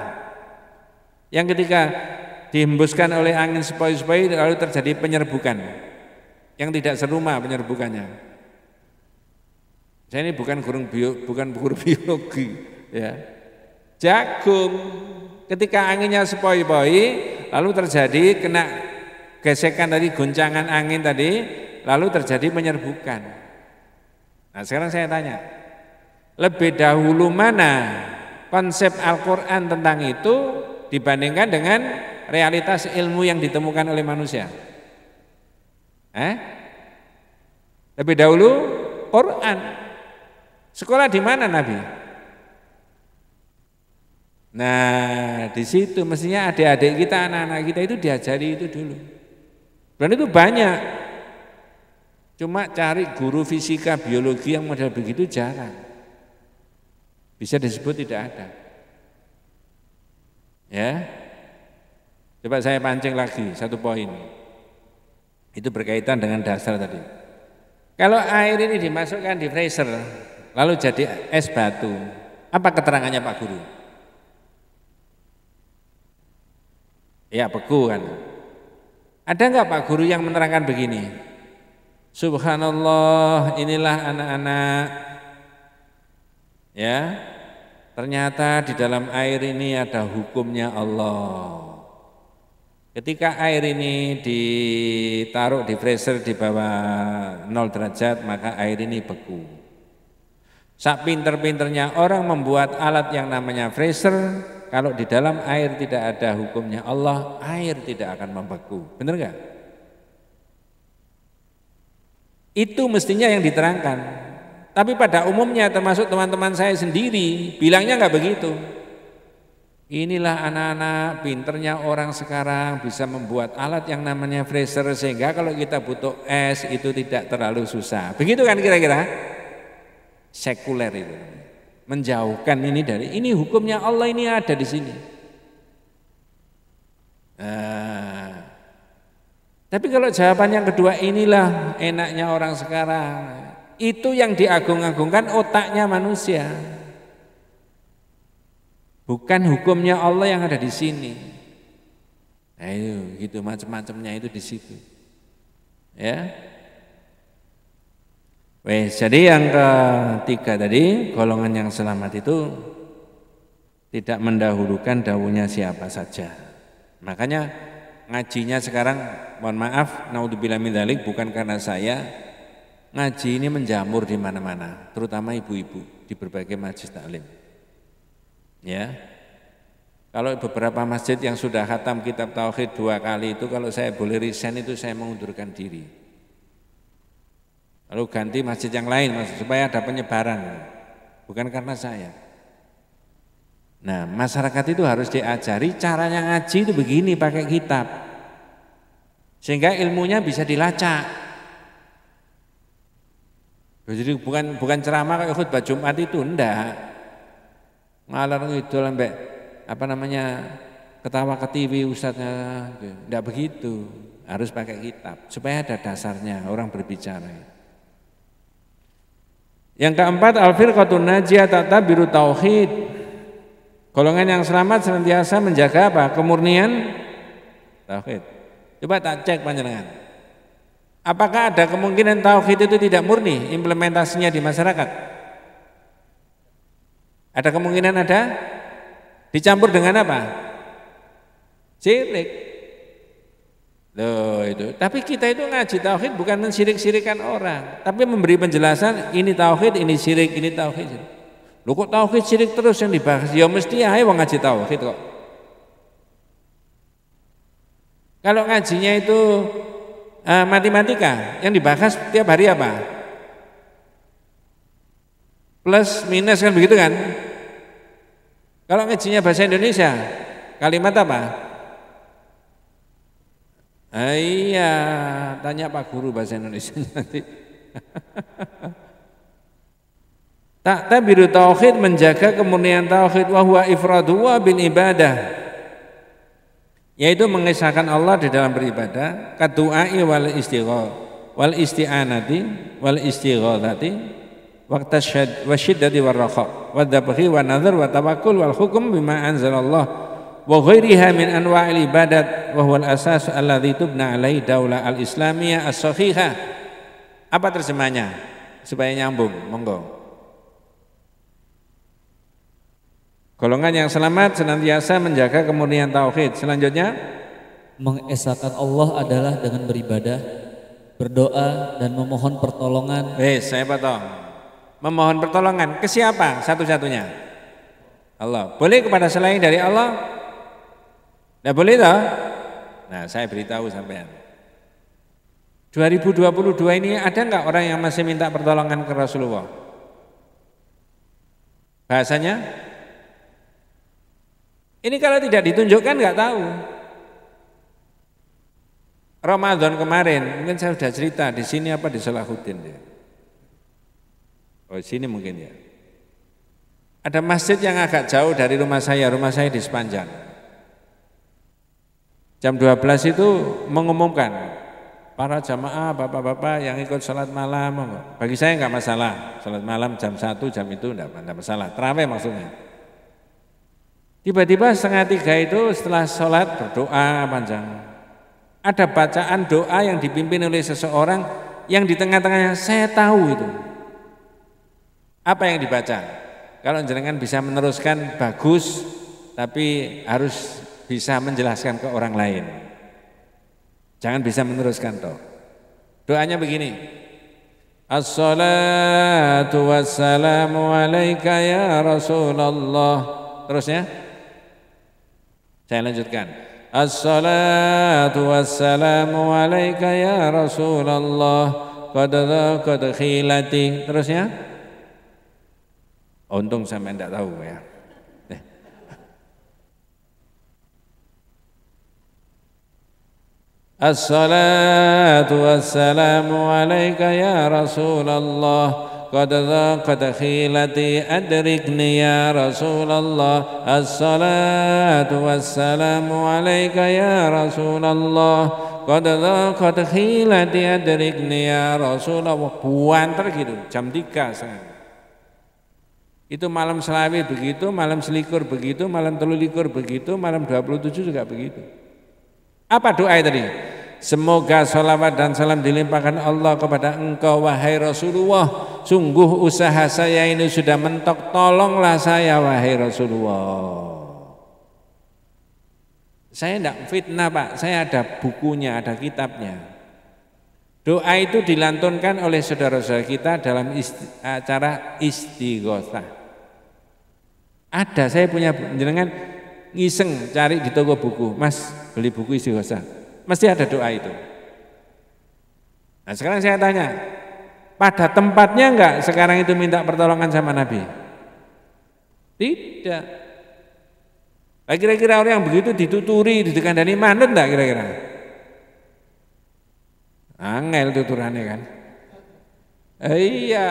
Yang ketiga, dihembuskan oleh angin sepoi-sepoi lalu terjadi penyerbukan yang tidak serumah penyerbukannya. Saya ini bukan guru bio, bukan guru biologi, ya. Jagung ketika anginnya sepoi sepoi lalu terjadi kena gesekan dari goncangan angin tadi lalu terjadi penyerbukan. Nah, sekarang saya tanya, lebih dahulu mana konsep Al-Qur'an tentang itu dibandingkan dengan realitas ilmu yang ditemukan oleh manusia. Eh? Lebih dahulu Quran. Sekolah di mana Nabi? Nah, di situ mestinya adik-adik kita, anak-anak kita itu diajari itu dulu. Dan itu banyak. Cuma cari guru fisika, biologi yang model begitu jarang. Bisa disebut tidak ada. Ya. Coba saya pancing lagi satu poin. Itu berkaitan dengan dasar tadi. Kalau air ini dimasukkan di freezer lalu jadi es batu, apa keterangannya Pak Guru? Ya beku kan. Ada enggak Pak Guru yang menerangkan begini? Subhanallah, inilah anak-anak. Ya, Ternyata di dalam air ini ada hukumnya Allah. Ketika air ini ditaruh di freezer di bawah 0 derajat, maka air ini beku. Saat pinter-pinternya orang membuat alat yang namanya freezer, kalau di dalam air tidak ada hukumnya Allah, air tidak akan membeku. Benar nggak? Itu mestinya yang diterangkan. Tapi pada umumnya termasuk teman-teman saya sendiri bilangnya enggak begitu. Inilah anak-anak pinternya orang sekarang bisa membuat alat yang namanya freezer sehingga kalau kita butuh es itu tidak terlalu susah. Begitu kan kira-kira? Sekuler itu. Menjauhkan ini dari ini hukumnya Allah ini ada di sini. Nah, tapi kalau jawaban yang kedua inilah enaknya orang sekarang itu yang diagung-agungkan otaknya manusia. Bukan hukumnya Allah yang ada di sini. Nah, itu gitu macam-macamnya itu di situ. Ya. weh, jadi yang ketiga tadi golongan yang selamat itu tidak mendahulukan daunnya siapa saja. Makanya ngajinya sekarang mohon maaf naudzubillah min bukan karena saya Ngaji ini menjamur di mana-mana, terutama ibu-ibu di berbagai majlis taklim. Ya, kalau beberapa masjid yang sudah khatam kitab tauhid dua kali itu kalau saya boleh resign itu saya mengundurkan diri. Lalu ganti masjid yang lain supaya ada penyebaran. Bukan karena saya. Nah, masyarakat itu harus diajari caranya ngaji itu begini pakai kitab. Sehingga ilmunya bisa dilacak. Jadi bukan bukan ceramah kayak khutbah Jumat itu ndak. Ngalar ngidul sampai apa namanya ketawa ke TV ustaznya ndak begitu. Harus pakai kitab supaya ada dasarnya orang berbicara. Yang keempat al-firqatun najiyah biru tauhid. Golongan yang selamat senantiasa menjaga apa? Kemurnian tauhid. Coba tak cek panjenengan. Apakah ada kemungkinan tauhid itu tidak murni implementasinya di masyarakat? Ada kemungkinan ada? Dicampur dengan apa? Sirik, Loh itu. Tapi kita itu ngaji tauhid bukan mensirik-sirikan orang, tapi memberi penjelasan ini tauhid, ini sirik, ini tauhid. Lu kok tauhid sirik terus yang dibahas? Ya mesti ya wong ngaji tauhid kok. Kalau ngajinya itu uh, matematika yang dibahas tiap hari apa? Plus minus kan begitu kan? Kalau ngajinya bahasa Indonesia, kalimat apa? Ah, iya, tanya Pak Guru bahasa Indonesia nanti. Tak tabiru tauhid menjaga kemurnian tauhid wahwa ifraduwa bil ibadah yaitu mengisahkan Allah di dalam beribadah kadu'ai wal istighol wal isti'anati wal istighosati waqta wasyiddati warraqa wadabhi wa nadhar wa tawakkul wal hukum bima anzalallah wa ghairiha min anwa'il ibadat wa huwal asas alladhi tubna alaih daulah al-islamiyah as-sahihah apa terjemahnya supaya nyambung monggo Golongan yang selamat senantiasa menjaga kemurnian tauhid. Selanjutnya mengesahkan Allah adalah dengan beribadah, berdoa dan memohon pertolongan. Eh, saya potong. Memohon pertolongan ke siapa satu-satunya? Allah. Boleh kepada selain dari Allah? Tidak boleh toh? Nah, saya beritahu sampean. 2022 ini ada nggak orang yang masih minta pertolongan ke Rasulullah? Bahasanya ini kalau tidak ditunjukkan nggak tahu. Ramadan kemarin, mungkin saya sudah cerita di sini apa di Salahuddin ya. Oh, sini mungkin ya. Ada masjid yang agak jauh dari rumah saya, rumah saya di sepanjang. Jam 12 itu mengumumkan para jamaah, bapak-bapak yang ikut sholat malam. Bagi saya enggak masalah, sholat malam jam 1, jam itu enggak, enggak masalah. Terawih maksudnya. Tiba-tiba setengah tiga itu setelah sholat berdoa panjang. Ada bacaan doa yang dipimpin oleh seseorang yang di tengah-tengahnya saya tahu itu. Apa yang dibaca? Kalau jenengan bisa meneruskan bagus, tapi harus bisa menjelaskan ke orang lain. Jangan bisa meneruskan toh. Doanya begini. Assalatu wassalamu alaika ya Rasulullah. Terusnya. Saya lanjutkan. Assalatu wassalamu alaika ya Rasulullah qad qad khilati. Terusnya? Untung sampai enggak tahu ya. Eh. Assalatu wassalamu alaika ya Rasulullah قد ذاقت خيلتي أدركني يا رسول الله الصلاة والسلام عليك يا رسول الله قد ذاقت خيلتي أدركني يا رسول الله buanter gitu jam 3 saya itu malam selawi begitu, malam selikur begitu, malam telulikur begitu, malam 27 juga begitu. Apa doa tadi? Semoga sholawat dan salam dilimpahkan Allah kepada engkau wahai Rasulullah sungguh usaha saya ini sudah mentok tolonglah saya wahai Rasulullah saya tidak fitnah pak saya ada bukunya ada kitabnya doa itu dilantunkan oleh saudara-saudara kita dalam isti, acara istighosah ada saya punya jenengan ngiseng cari di toko buku mas beli buku istighosah mesti ada doa itu nah sekarang saya tanya pada tempatnya enggak sekarang itu minta pertolongan sama Nabi? Tidak. kira-kira orang yang begitu dituturi, ditekandani manut enggak kira-kira? Angel tuturannya kan. Eh, iya.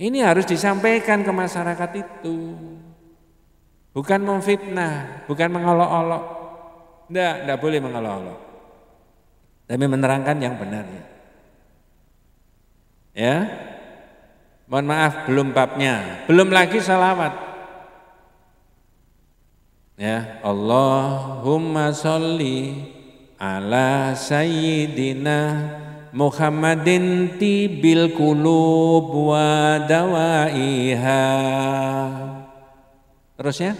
Ini harus disampaikan ke masyarakat itu. Bukan memfitnah, bukan mengolok-olok. Enggak, enggak boleh mengolok-olok tapi menerangkan yang benar ya. Ya. Mohon maaf belum babnya, belum lagi salawat. Ya, Allahumma sholli ala sayyidina Muhammadin tibil kulub wa dawaiha. Terus ya.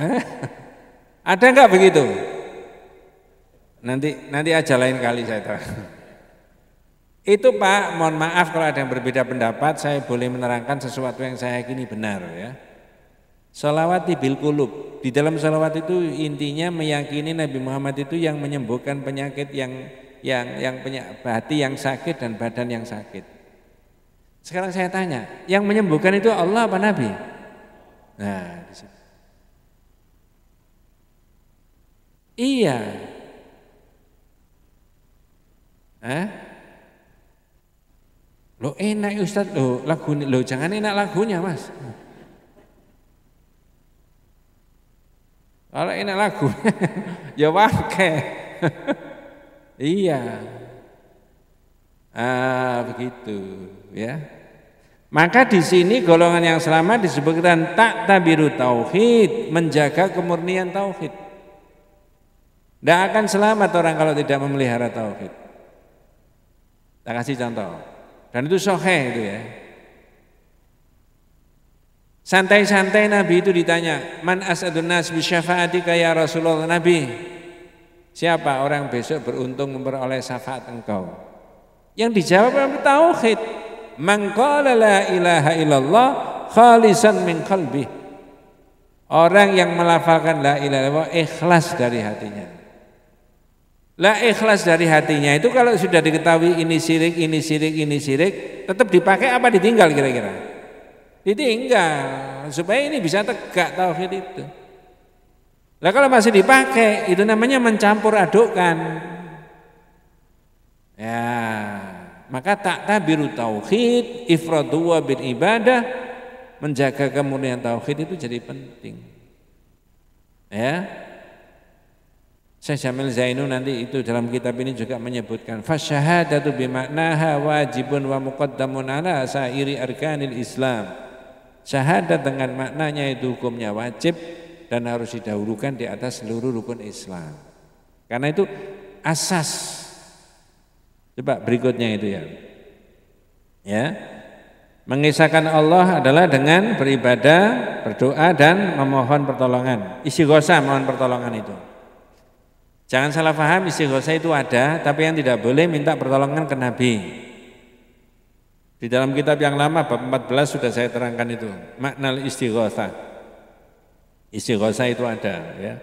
Eh? Ada nggak begitu? Nanti nanti aja lain kali saya terang. Itu Pak, mohon maaf kalau ada yang berbeda pendapat, saya boleh menerangkan sesuatu yang saya yakini benar ya. Salawat bil kulub. Di dalam salawat itu intinya meyakini Nabi Muhammad itu yang menyembuhkan penyakit yang yang yang penyakit, hati yang sakit dan badan yang sakit. Sekarang saya tanya, yang menyembuhkan itu Allah apa Nabi? Nah, Iya. Eh? Lo enak ya, Ustaz, lo lagu lo jangan enak lagunya, Mas. Kalau enak lagu, ya pakai. iya. Ah, begitu, ya. Maka di sini golongan yang selamat disebutkan tak tabiru tauhid, menjaga kemurnian tauhid. Tidak akan selamat orang kalau tidak memelihara tauhid. Tak kasih contoh. Dan itu soheh itu ya. Santai-santai Nabi itu ditanya, Man as'adun nas bisyafa'atika ya Rasulullah Nabi. Siapa orang besok beruntung memperoleh syafaat engkau? Yang dijawab orang tauhid. Man la ilaha illallah khalisan min qalbih. Orang yang melafalkan la ilaha illallah ikhlas dari hatinya. Lah ikhlas dari hatinya itu kalau sudah diketahui ini sirik, ini sirik, ini sirik, tetap dipakai apa ditinggal kira-kira? Ditinggal supaya ini bisa tegak tauhid itu. Lah kalau masih dipakai itu namanya mencampur adukkan. Ya, maka tak tabiru tauhid, ifradu bil ibadah, menjaga kemurnian tauhid itu jadi penting. Ya, Syekh Jamil Zainu nanti itu dalam kitab ini juga menyebutkan fasyahadatu bimaknaha wajibun wa muqaddamun ala sairi arkanil Islam. Syahadat dengan maknanya itu hukumnya wajib dan harus didahulukan di atas seluruh rukun Islam. Karena itu asas. Coba berikutnya itu ya. Ya. Mengisahkan Allah adalah dengan beribadah, berdoa dan memohon pertolongan. Isi gosa mohon pertolongan itu. Jangan salah paham istighosah itu ada, tapi yang tidak boleh minta pertolongan ke Nabi. Di dalam kitab yang lama, bab 14 sudah saya terangkan itu, makna istighosah. Istighosah itu ada, ya.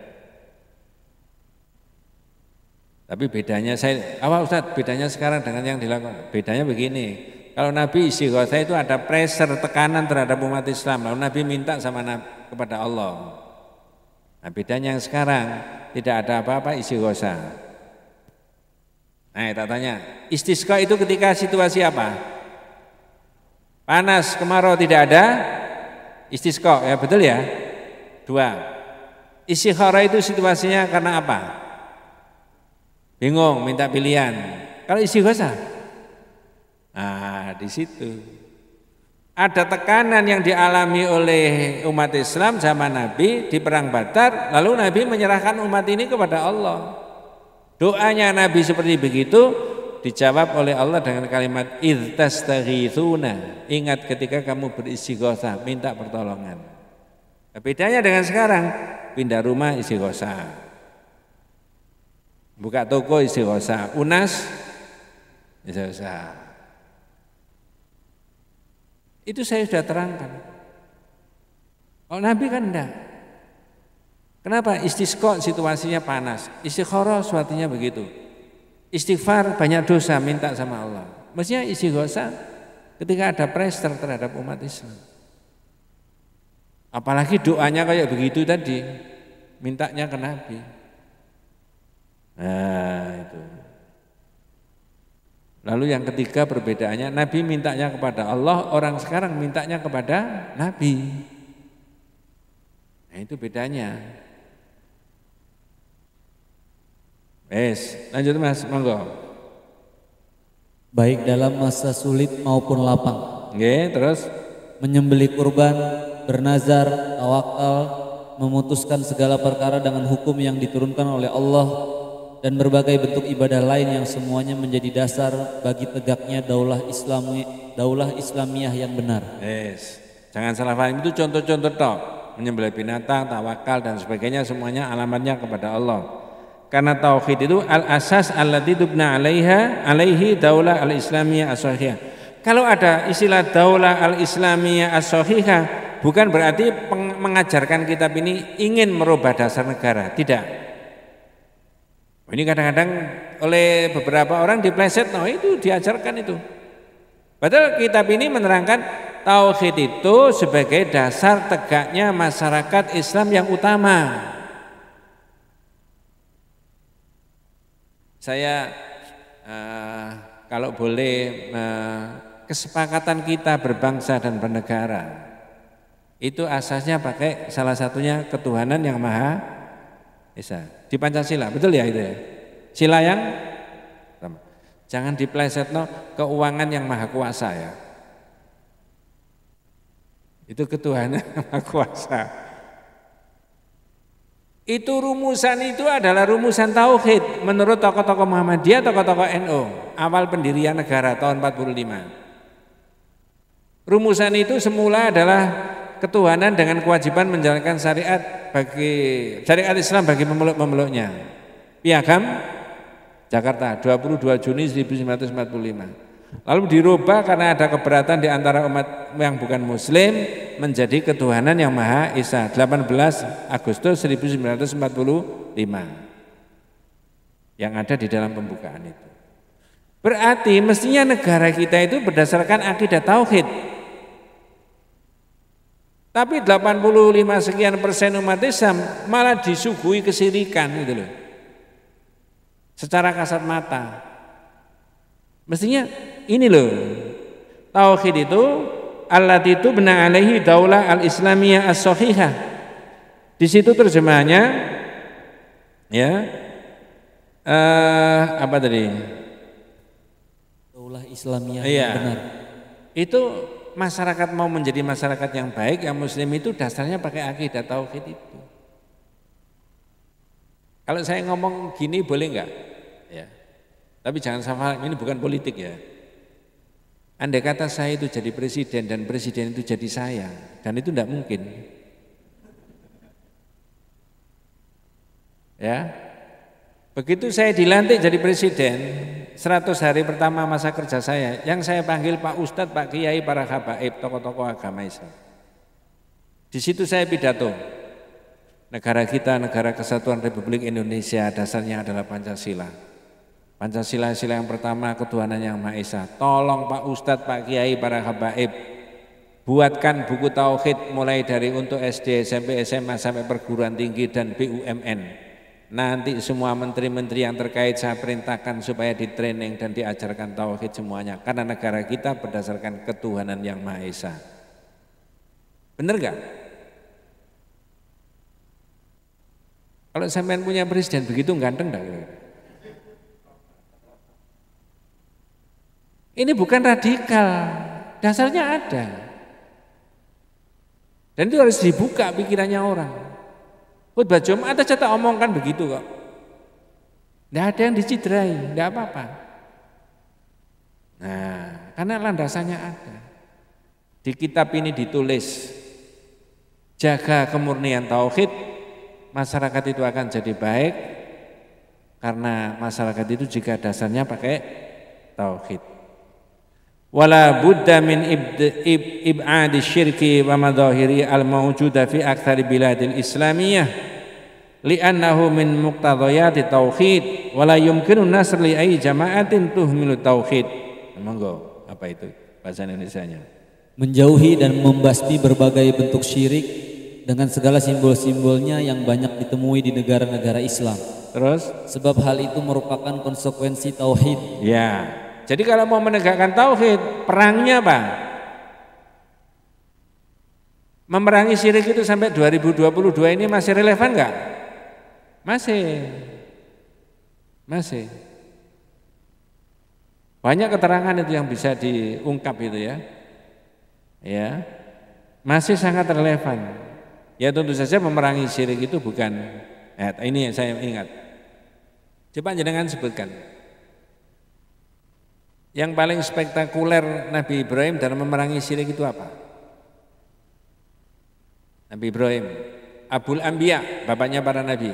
Tapi bedanya saya, apa Ustaz, bedanya sekarang dengan yang dilakukan? Bedanya begini, kalau Nabi istighosah itu ada pressure, tekanan terhadap umat Islam. Lalu Nabi minta sama Nabi, kepada Allah. Nah bedanya yang sekarang, tidak ada apa-apa isi istighosa. Nah, tak tanya, istisqa itu ketika situasi apa? Panas, kemarau tidak ada, istisqa ya betul ya? Dua. Isi Istikhara itu situasinya karena apa? Bingung, minta pilihan. Kalau istighosa? Nah, di situ ada tekanan yang dialami oleh umat Islam zaman Nabi di perang Badar, lalu Nabi menyerahkan umat ini kepada Allah. Doanya Nabi seperti begitu dijawab oleh Allah dengan kalimat idtastaghithuna. Ingat ketika kamu berisi beristighosah, minta pertolongan. Nah, bedanya dengan sekarang, pindah rumah isi istighosah. Buka toko isi istighosah, unas istighosah. Itu saya sudah terangkan. Kalau Nabi kan enggak. Kenapa? istisqo situasinya panas. istiqoro suatinya begitu. Istighfar banyak dosa minta sama Allah. Mestinya istighosa ketika ada pressure terhadap umat Islam. Apalagi doanya kayak begitu tadi. Mintanya ke Nabi. Nah itu Lalu yang ketiga perbedaannya Nabi mintanya kepada Allah, orang sekarang mintanya kepada Nabi. Nah itu bedanya. Yes, lanjut Mas, monggo. Baik dalam masa sulit maupun lapang. okay, terus menyembeli kurban, bernazar, awakal memutuskan segala perkara dengan hukum yang diturunkan oleh Allah dan berbagai bentuk ibadah lain yang semuanya menjadi dasar bagi tegaknya daulah Islami daulah Islamiah yang benar. Yes. Jangan salah paham itu contoh-contoh tok. Menyembelih binatang, tawakal dan sebagainya semuanya alamatnya kepada Allah. Karena tauhid itu al asas allati tubna alaiha alaihi daulah al islamiyah as -sohiyah. Kalau ada istilah daulah al islamiyah as bukan berarti mengajarkan kitab ini ingin merubah dasar negara, tidak. Ini kadang-kadang oleh beberapa orang dipleset, nah itu diajarkan itu. Padahal kitab ini menerangkan tauhid itu sebagai dasar tegaknya masyarakat Islam yang utama. Saya uh, kalau boleh uh, kesepakatan kita berbangsa dan bernegara itu asasnya pakai salah satunya ketuhanan yang maha bisa. Di Pancasila, betul ya itu ya? Sila yang pertama. Jangan dipleset no, keuangan yang maha kuasa ya. Itu ketuhanan yang maha kuasa. Itu rumusan itu adalah rumusan tauhid menurut tokoh-tokoh Muhammadiyah, tokoh-tokoh NU, NO, awal pendirian negara tahun 45. Rumusan itu semula adalah ketuhanan dengan kewajiban menjalankan syariat bagi syariat Islam bagi pemeluk-pemeluknya. Piagam Jakarta 22 Juni 1945. Lalu dirubah karena ada keberatan di antara umat yang bukan muslim menjadi ketuhanan yang Maha Esa 18 Agustus 1945 yang ada di dalam pembukaan itu. Berarti mestinya negara kita itu berdasarkan akidah tauhid, tapi 85 sekian persen umat Islam malah disuguhi kesirikan gitu loh. Secara kasat mata. Mestinya ini loh. Tauhid itu Allah itu benar alaihi daulah al-islamiyah as sohiha Di situ terjemahannya ya uh, apa tadi? Daulah Islamiyah iya. benar. Itu masyarakat mau menjadi masyarakat yang baik, yang muslim itu dasarnya pakai akidah tauhid itu. Kalau saya ngomong gini boleh enggak? Ya. Tapi jangan salah, ini bukan politik ya. Andai kata saya itu jadi presiden dan presiden itu jadi saya, dan itu tidak mungkin. Ya, begitu saya dilantik jadi presiden, 100 hari pertama masa kerja saya, yang saya panggil Pak Ustadz, Pak Kiai, para habaib, tokoh-tokoh agama Islam. Di situ saya pidato. Negara kita, negara kesatuan Republik Indonesia, dasarnya adalah Pancasila. Pancasila sila yang pertama ketuhanan yang Maha Esa. Tolong Pak Ustadz, Pak Kiai, para habaib, buatkan buku tauhid mulai dari untuk SD, SMP, SMA sampai perguruan tinggi dan BUMN Nanti semua menteri-menteri yang terkait saya perintahkan supaya di training dan diajarkan tauhid semuanya. Karena negara kita berdasarkan ketuhanan yang Maha Esa. Benar gak? Kalau sampean punya presiden begitu ganteng gak? Ini bukan radikal, dasarnya ada. Dan itu harus dibuka pikirannya orang. Khutbah Jumat aja tak omongkan begitu kok. Tidak ada yang diciderai, tidak apa-apa. Nah, karena landasannya ada. Di kitab ini ditulis, jaga kemurnian tauhid, masyarakat itu akan jadi baik, karena masyarakat itu jika dasarnya pakai tauhid. Wala buddha min ib'adi syirki wa madhahiri al-mawjuda fi akhtari biladil islamiyah li'annahu min muqtadhayati tauhid wa la yumkinu nasr li ay jama'atin tuhmilu tauhid nah, monggo apa itu bahasa Indonesianya menjauhi dan membasmi berbagai bentuk syirik dengan segala simbol-simbolnya yang banyak ditemui di negara-negara Islam terus sebab hal itu merupakan konsekuensi tauhid ya jadi kalau mau menegakkan tauhid perangnya apa memerangi syirik itu sampai 2022 ini masih relevan nggak masih. Masih. Banyak keterangan itu yang bisa diungkap itu ya. Ya. Masih sangat relevan. Ya tentu saja memerangi syirik itu bukan eh, ini yang saya ingat. Coba jenengan sebutkan. Yang paling spektakuler Nabi Ibrahim dalam memerangi syirik itu apa? Nabi Ibrahim, Abul Ambiya, bapaknya para nabi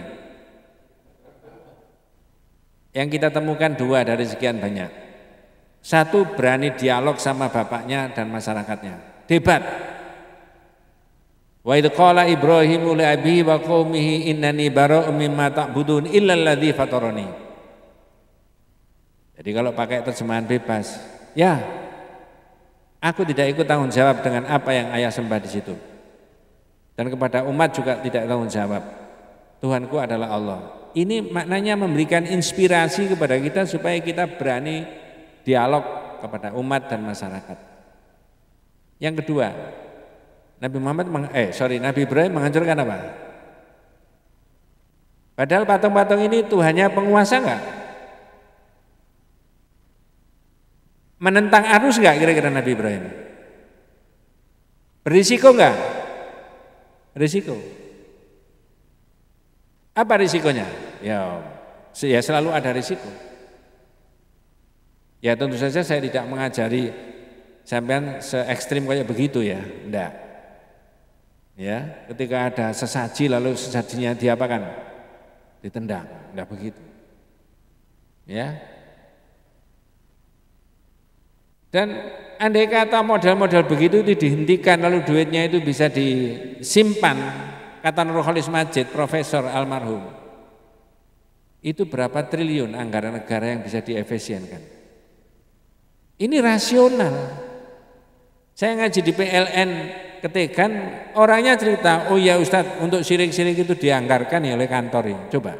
yang kita temukan dua dari sekian banyak. Satu berani dialog sama bapaknya dan masyarakatnya. Debat. Wa idh Ibrahimu li wa qaumihi innani bara'u mimma ta'budun illa alladhi fatarani. Jadi kalau pakai terjemahan bebas, ya aku tidak ikut tanggung jawab dengan apa yang ayah sembah di situ. Dan kepada umat juga tidak tanggung jawab. Tuhanku adalah Allah. Ini maknanya memberikan inspirasi kepada kita supaya kita berani dialog kepada umat dan masyarakat. Yang kedua, Nabi Muhammad meng, eh sorry Nabi Ibrahim menghancurkan apa? Padahal patung-patung ini hanya penguasa enggak? Menentang arus enggak kira-kira Nabi Ibrahim? Berisiko enggak? Risiko. Apa risikonya? Ya, ya selalu ada risiko. Ya tentu saja saya tidak mengajari sampean se ekstrim kayak begitu ya, enggak. Ya, ketika ada sesaji lalu sesajinya diapakan? Ditendang, enggak begitu. Ya. Dan andai kata model-model begitu itu dihentikan lalu duitnya itu bisa disimpan kata Nurholis Majid, Profesor almarhum, itu berapa triliun anggaran negara yang bisa diefisienkan. Ini rasional. Saya ngaji di PLN ketikan, orangnya cerita, oh ya Ustadz untuk sirik-sirik itu dianggarkan ya oleh kantor ini. Coba.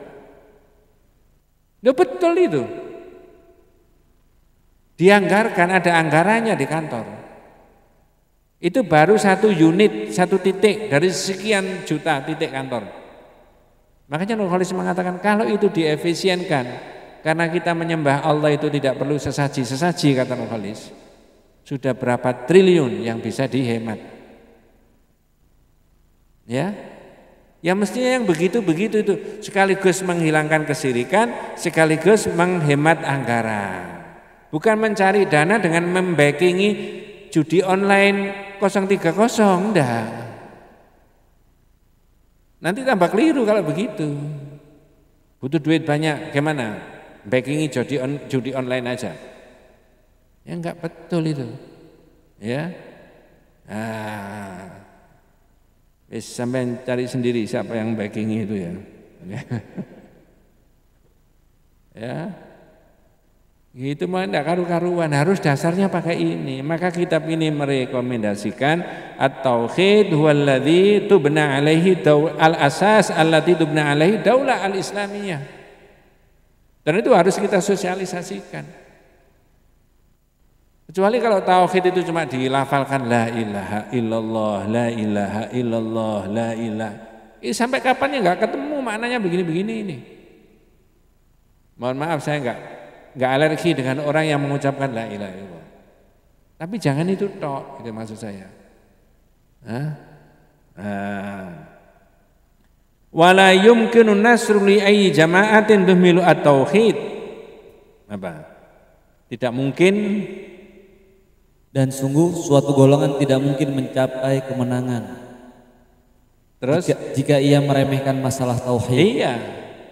Ya betul itu. Dianggarkan, ada anggarannya di kantor. Itu baru satu unit, satu titik dari sekian juta titik kantor. Makanya Nurholis mengatakan kalau itu diefisienkan, karena kita menyembah Allah itu tidak perlu sesaji-sesaji kata Nurholis. Sudah berapa triliun yang bisa dihemat. Ya, ya mestinya yang begitu-begitu itu sekaligus menghilangkan kesirikan, sekaligus menghemat anggaran. Bukan mencari dana dengan membackingi judi online 030 enggak. Nanti tambah keliru kalau begitu. Butuh duit banyak, gimana? Backingi judi, on, judi online aja. Ya enggak betul itu. Ya. Ah. Wis sampai cari sendiri siapa yang backingi itu ya. ya. Itu mau tidak karu-karuan, harus dasarnya pakai ini. Maka kitab ini merekomendasikan at-tauhid huwallazi tubna alaihi al-asas allati tubna alaihi daulah al-islamiyah. Dan itu harus kita sosialisasikan. Kecuali kalau tauhid itu cuma dilafalkan la ilaha illallah, la ilaha illallah, la ilaha. Ya, ini sampai kapan ya enggak ketemu maknanya begini-begini ini. Mohon maaf saya enggak nggak alergi dengan orang yang mengucapkan la ilaha illallah. Tapi jangan itu tok, itu maksud saya. Ah. Wala yumkinu nasru li ayyi jama'atin tuhmilu at-tauhid. Apa? Tidak mungkin dan sungguh suatu golongan tidak mungkin mencapai kemenangan. Terus jika, jika ia meremehkan masalah tauhid. Iya,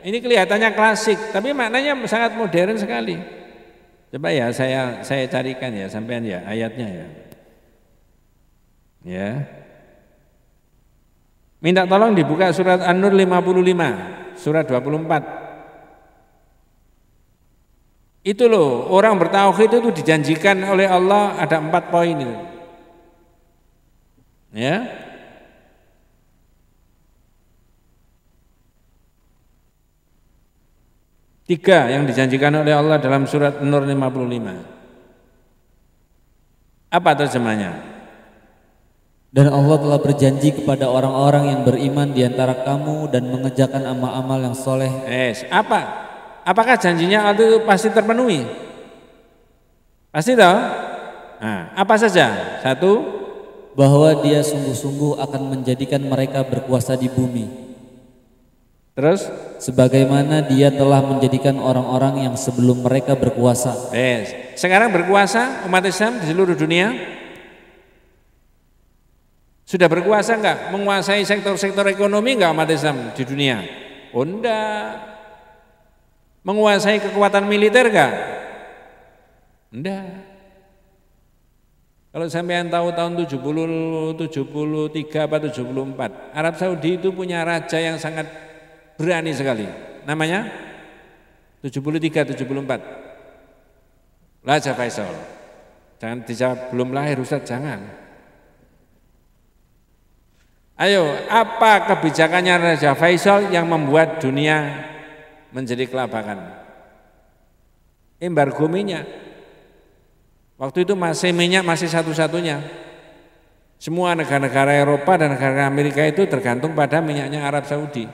ini kelihatannya klasik, tapi maknanya sangat modern sekali. Coba ya saya saya carikan ya sampean ya ayatnya ya. Ya. Minta tolong dibuka surat An-Nur 55, surat 24. Itu loh, orang bertauhid itu dijanjikan oleh Allah ada empat poin itu. Ya, Tiga yang dijanjikan oleh Allah dalam surat Nur 55. Apa terjemahnya? Dan Allah telah berjanji kepada orang-orang yang beriman di antara kamu dan mengejakan amal-amal yang soleh. Yes. Apa? Apakah janjinya itu pasti terpenuhi? Pasti tahu? Nah, apa saja? Satu, bahwa dia sungguh-sungguh akan menjadikan mereka berkuasa di bumi. Terus sebagaimana dia telah menjadikan orang-orang yang sebelum mereka berkuasa. Yes. Sekarang berkuasa umat Islam di seluruh dunia sudah berkuasa enggak? Menguasai sektor-sektor ekonomi enggak umat Islam di dunia? Oh, Menguasai kekuatan militer enggak? Enggak. Kalau yang tahu tahun 70, 73 atau 74, Arab Saudi itu punya raja yang sangat berani sekali. Namanya 73 74. Raja Faisal. Jangan dijawab belum lahir Ustaz, jangan. Ayo, apa kebijakannya Raja Faisal yang membuat dunia menjadi kelabakan? Embargo minyak. Waktu itu masih minyak masih satu-satunya. Semua negara-negara Eropa dan negara Amerika itu tergantung pada minyaknya Arab Saudi.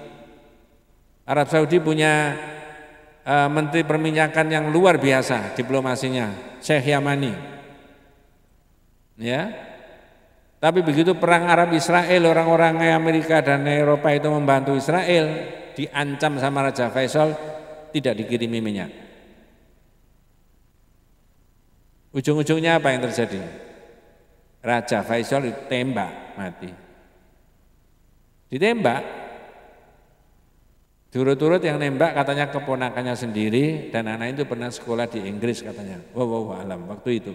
Arab Saudi punya e, menteri perminyakan yang luar biasa diplomasinya, Syekh Yamani. Ya. Tapi begitu perang Arab Israel, orang-orang Amerika dan Eropa itu membantu Israel, diancam sama Raja Faisal tidak dikirimi minyak. Ujung-ujungnya apa yang terjadi? Raja Faisal ditembak mati. Ditembak Turut-turut yang nembak katanya keponakannya sendiri dan anak itu pernah sekolah di Inggris katanya. Wow, wow, wow alam waktu itu.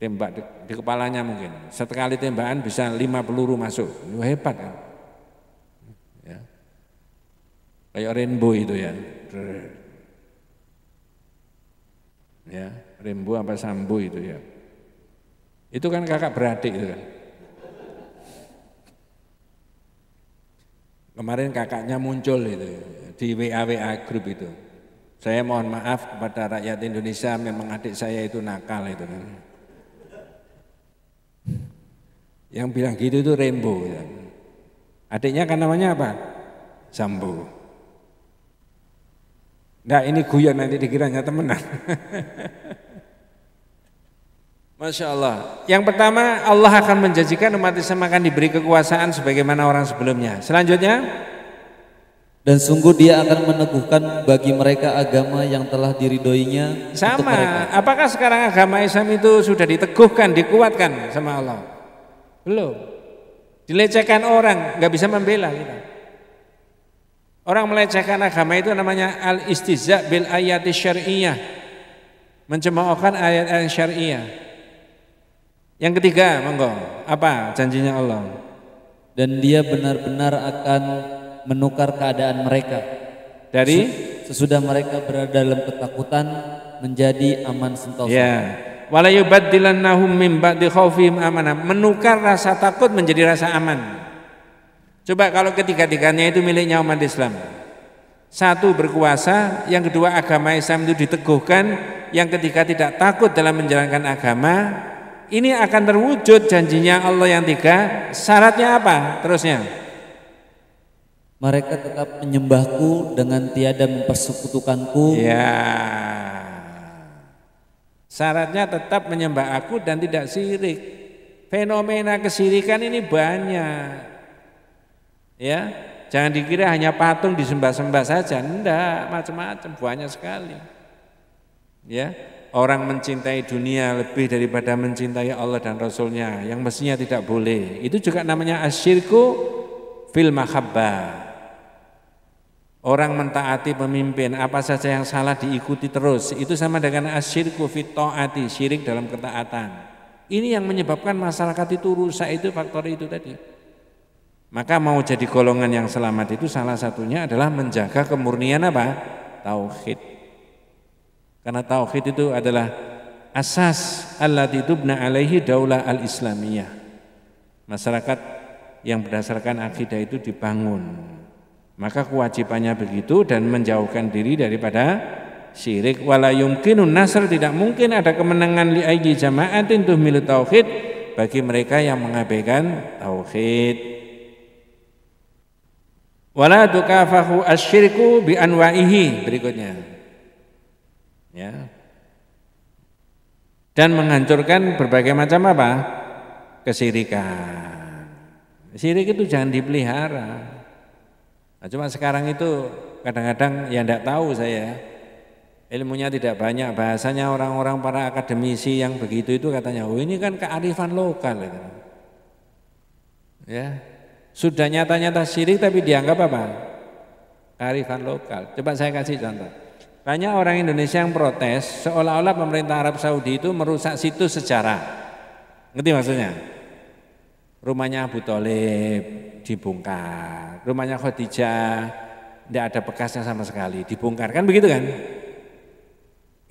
Tembak di, di kepalanya mungkin. Sekali tembakan bisa lima peluru masuk. hebat kan. Ya. Kayak rainbow itu ya. Ya, rainbow apa sambo itu ya. Itu kan kakak beradik itu kan. Kemarin kakaknya muncul itu di WA WA grup itu. Saya mohon maaf kepada rakyat Indonesia memang adik saya itu nakal itu. Kan. Yang bilang gitu itu Rembo. Ya. Adiknya kan namanya apa? Sambo. Nah ini guyon nanti dikiranya temenan. Masya Allah. Yang pertama Allah akan menjanjikan umat Islam akan diberi kekuasaan sebagaimana orang sebelumnya. Selanjutnya. Dan sungguh dia akan meneguhkan bagi mereka agama yang telah diridoinya. Sama. Apakah sekarang agama Islam itu sudah diteguhkan, dikuatkan sama Allah? Belum. Dilecehkan orang, nggak bisa membela kita. Orang melecehkan agama itu namanya al istizak bil ayat syariah, Mencemoohkan ayat-ayat syariah yang ketiga, monggo, apa janjinya Allah? Dan dia benar-benar akan menukar keadaan mereka dari sesudah mereka berada dalam ketakutan menjadi aman sentosa. Ya. Wala yubaddilannahum min ba'di amana. Menukar rasa takut menjadi rasa aman. Coba kalau ketiga-tiganya itu miliknya umat Islam. Satu berkuasa, yang kedua agama Islam itu diteguhkan, yang ketiga tidak takut dalam menjalankan agama, ini akan terwujud janjinya Allah yang tiga. Syaratnya apa? Terusnya. Mereka tetap menyembahku dengan tiada mempersekutukanku. Ya. Syaratnya tetap menyembah aku dan tidak sirik. Fenomena kesirikan ini banyak. Ya, jangan dikira hanya patung disembah-sembah saja. Enggak, macam-macam banyak sekali. Ya, orang mencintai dunia lebih daripada mencintai Allah dan Rasulnya yang mestinya tidak boleh itu juga namanya asyirku fil mahabbah orang mentaati pemimpin apa saja yang salah diikuti terus itu sama dengan asyirku fit taati syirik dalam ketaatan ini yang menyebabkan masyarakat itu rusak itu faktor itu tadi maka mau jadi golongan yang selamat itu salah satunya adalah menjaga kemurnian apa? Tauhid. Karena tauhid itu adalah asas Allah tubna alaihi daulah al-islamiyah. Masyarakat yang berdasarkan akidah itu dibangun. Maka kewajibannya begitu dan menjauhkan diri daripada syirik wala yumkinun nasr tidak mungkin ada kemenangan li ayi jama'atin tuhmilu tauhid bagi mereka yang mengabaikan tauhid. Wala tukafahu asyirku bi anwa'ihi berikutnya ya. Dan menghancurkan berbagai macam apa? Kesirikan. Sirik itu jangan dipelihara. Nah, cuma sekarang itu kadang-kadang ya tidak tahu saya. Ilmunya tidak banyak, bahasanya orang-orang para akademisi yang begitu itu katanya, oh ini kan kearifan lokal. Gitu. Ya, sudah nyata-nyata sirik tapi dianggap apa? Kearifan lokal. Coba saya kasih contoh. Banyak orang Indonesia yang protes seolah-olah pemerintah Arab Saudi itu merusak situs sejarah. Ngerti maksudnya? Rumahnya Abu Talib dibongkar, rumahnya Khadijah tidak ada bekasnya sama sekali, dibongkar kan begitu kan?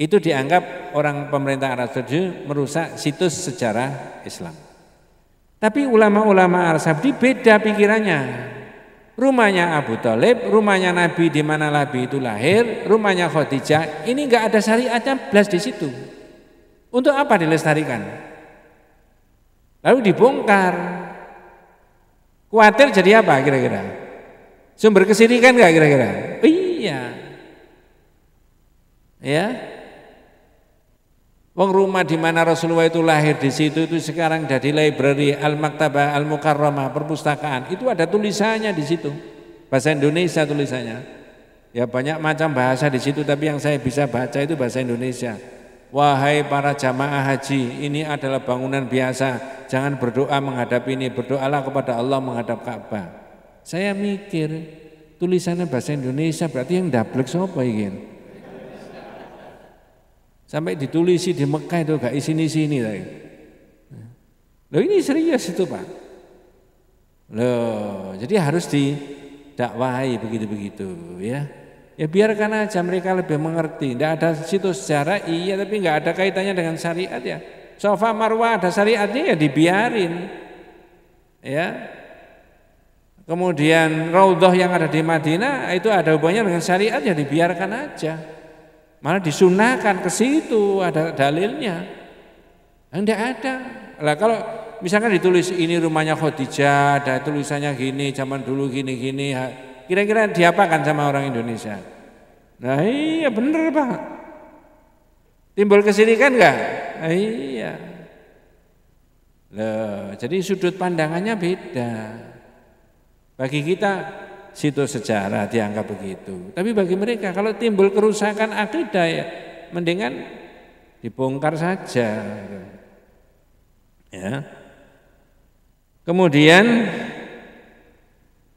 Itu dianggap orang pemerintah Arab Saudi merusak situs sejarah Islam. Tapi ulama-ulama Arab Saudi beda pikirannya rumahnya Abu Talib, rumahnya Nabi di mana Nabi itu lahir, rumahnya Khadijah, ini nggak ada syariatnya belas di situ. Untuk apa dilestarikan? Lalu dibongkar. Kuatir jadi apa kira-kira? Sumber kesirikan nggak kira-kira? Iya. Ya, Wong rumah di mana Rasulullah itu lahir di situ itu sekarang jadi library Al Maktabah Al Mukarramah perpustakaan. Itu ada tulisannya di situ. Bahasa Indonesia tulisannya. Ya banyak macam bahasa di situ tapi yang saya bisa baca itu bahasa Indonesia. Wahai para jamaah haji, ini adalah bangunan biasa. Jangan berdoa menghadap ini, berdoalah kepada Allah menghadap Ka'bah. Saya mikir tulisannya bahasa Indonesia berarti yang dablek sapa iki? Sampai ditulisi di Mekah itu gak isini-sini tadi. Loh ini serius itu Pak. Loh, jadi harus didakwahi begitu-begitu ya. Ya biarkan aja mereka lebih mengerti. Tidak ada situ sejarah iya tapi nggak ada kaitannya dengan syariat ya. Sofa marwah ada syariatnya ya dibiarin. Ya. Kemudian raudhah yang ada di Madinah itu ada hubungannya dengan syariat ya dibiarkan aja. Malah disunahkan ke situ ada dalilnya. Enggak ada. Lah kalau misalkan ditulis ini rumahnya Khadijah, ada tulisannya gini, zaman dulu gini-gini, kira-kira diapakan sama orang Indonesia? Nah iya bener Pak. Timbul kesirikan enggak? Nah, iya. Loh, jadi sudut pandangannya beda. Bagi kita situs sejarah dianggap begitu. Tapi bagi mereka kalau timbul kerusakan akidah ya mendingan dibongkar saja. Ya. Kemudian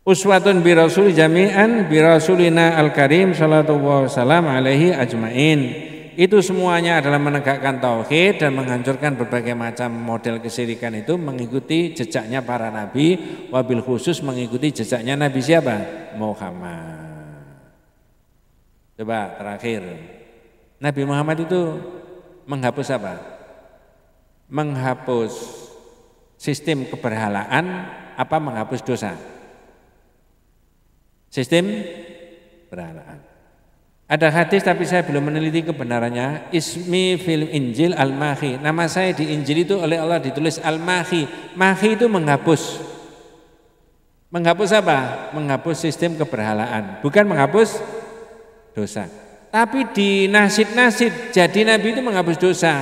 uswatun bi rasul jami'an bi rasulina al-karim sallallahu alaihi ajmain itu semuanya adalah menegakkan tauhid dan menghancurkan berbagai macam model kesirikan itu mengikuti jejaknya para nabi wabil khusus mengikuti jejaknya nabi siapa Muhammad coba terakhir Nabi Muhammad itu menghapus apa menghapus sistem keberhalaan apa menghapus dosa sistem berhalaan ada hadis tapi saya belum meneliti kebenarannya. Ismi film Injil Al-Mahi. Nama saya di Injil itu oleh Allah ditulis Al-Mahi. Mahi itu menghapus. Menghapus apa? Menghapus sistem keberhalaan. Bukan menghapus dosa. Tapi di nasid-nasid jadi Nabi itu menghapus dosa.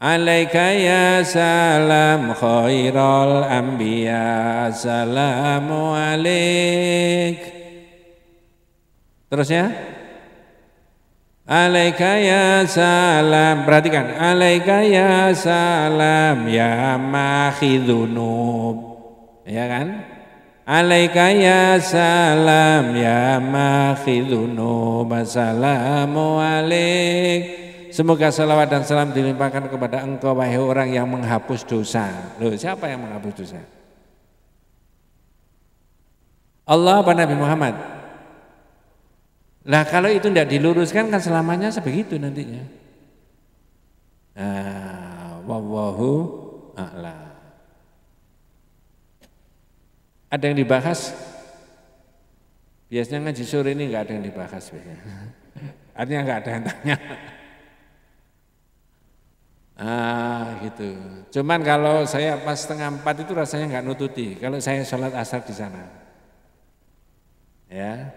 Alaika ya salam khairul anbiya salamu alaikum. Terusnya Alaika ya salam Perhatikan Alaika ya salam Ya makhidunub Ya kan Alaika ya salam Ya makhidunub Assalamu alaik Semoga salawat dan salam dilimpahkan kepada engkau Wahai orang yang menghapus dosa Loh siapa yang menghapus dosa Allah apa Nabi Muhammad lah kalau itu tidak diluruskan kan selamanya sebegitu nantinya. Ah, Wawahu a'la. Ada yang dibahas? Biasanya ngaji sore ini nggak ada yang dibahas biasanya. Artinya nggak ada yang tanya. Ah gitu. Cuman kalau saya pas setengah empat itu rasanya nggak nututi. Kalau saya sholat asar di sana, ya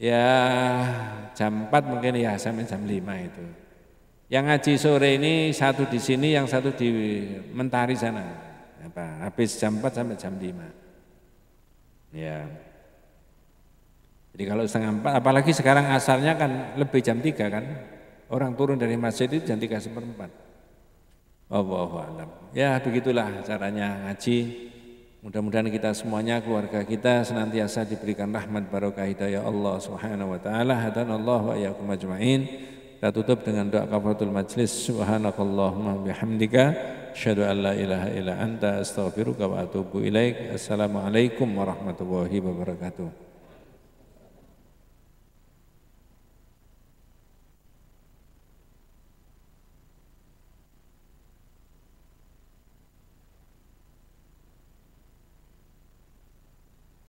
ya jam 4 mungkin ya sampai jam 5 itu. Yang ngaji sore ini satu di sini, yang satu di Mentari sana. Apa, habis jam 4 sampai jam 5. Ya. Jadi kalau setengah 4, apalagi sekarang asalnya kan lebih jam 3 kan. Orang turun dari masjid itu jam 3 seperempat. Allahu alam. Ya begitulah caranya ngaji Mudah-mudahan kita semuanya, keluarga kita senantiasa diberikan rahmat barokah hidayah Allah Subhanahu wa taala. Hadanallah wa iyyakum ajmain. Kita tutup dengan doa kafaratul majlis. Subhanakallahumma bihamdika asyhadu an la ilaha illa anta astaghfiruka wa atubu ilaik. Assalamualaikum warahmatullahi wabarakatuh.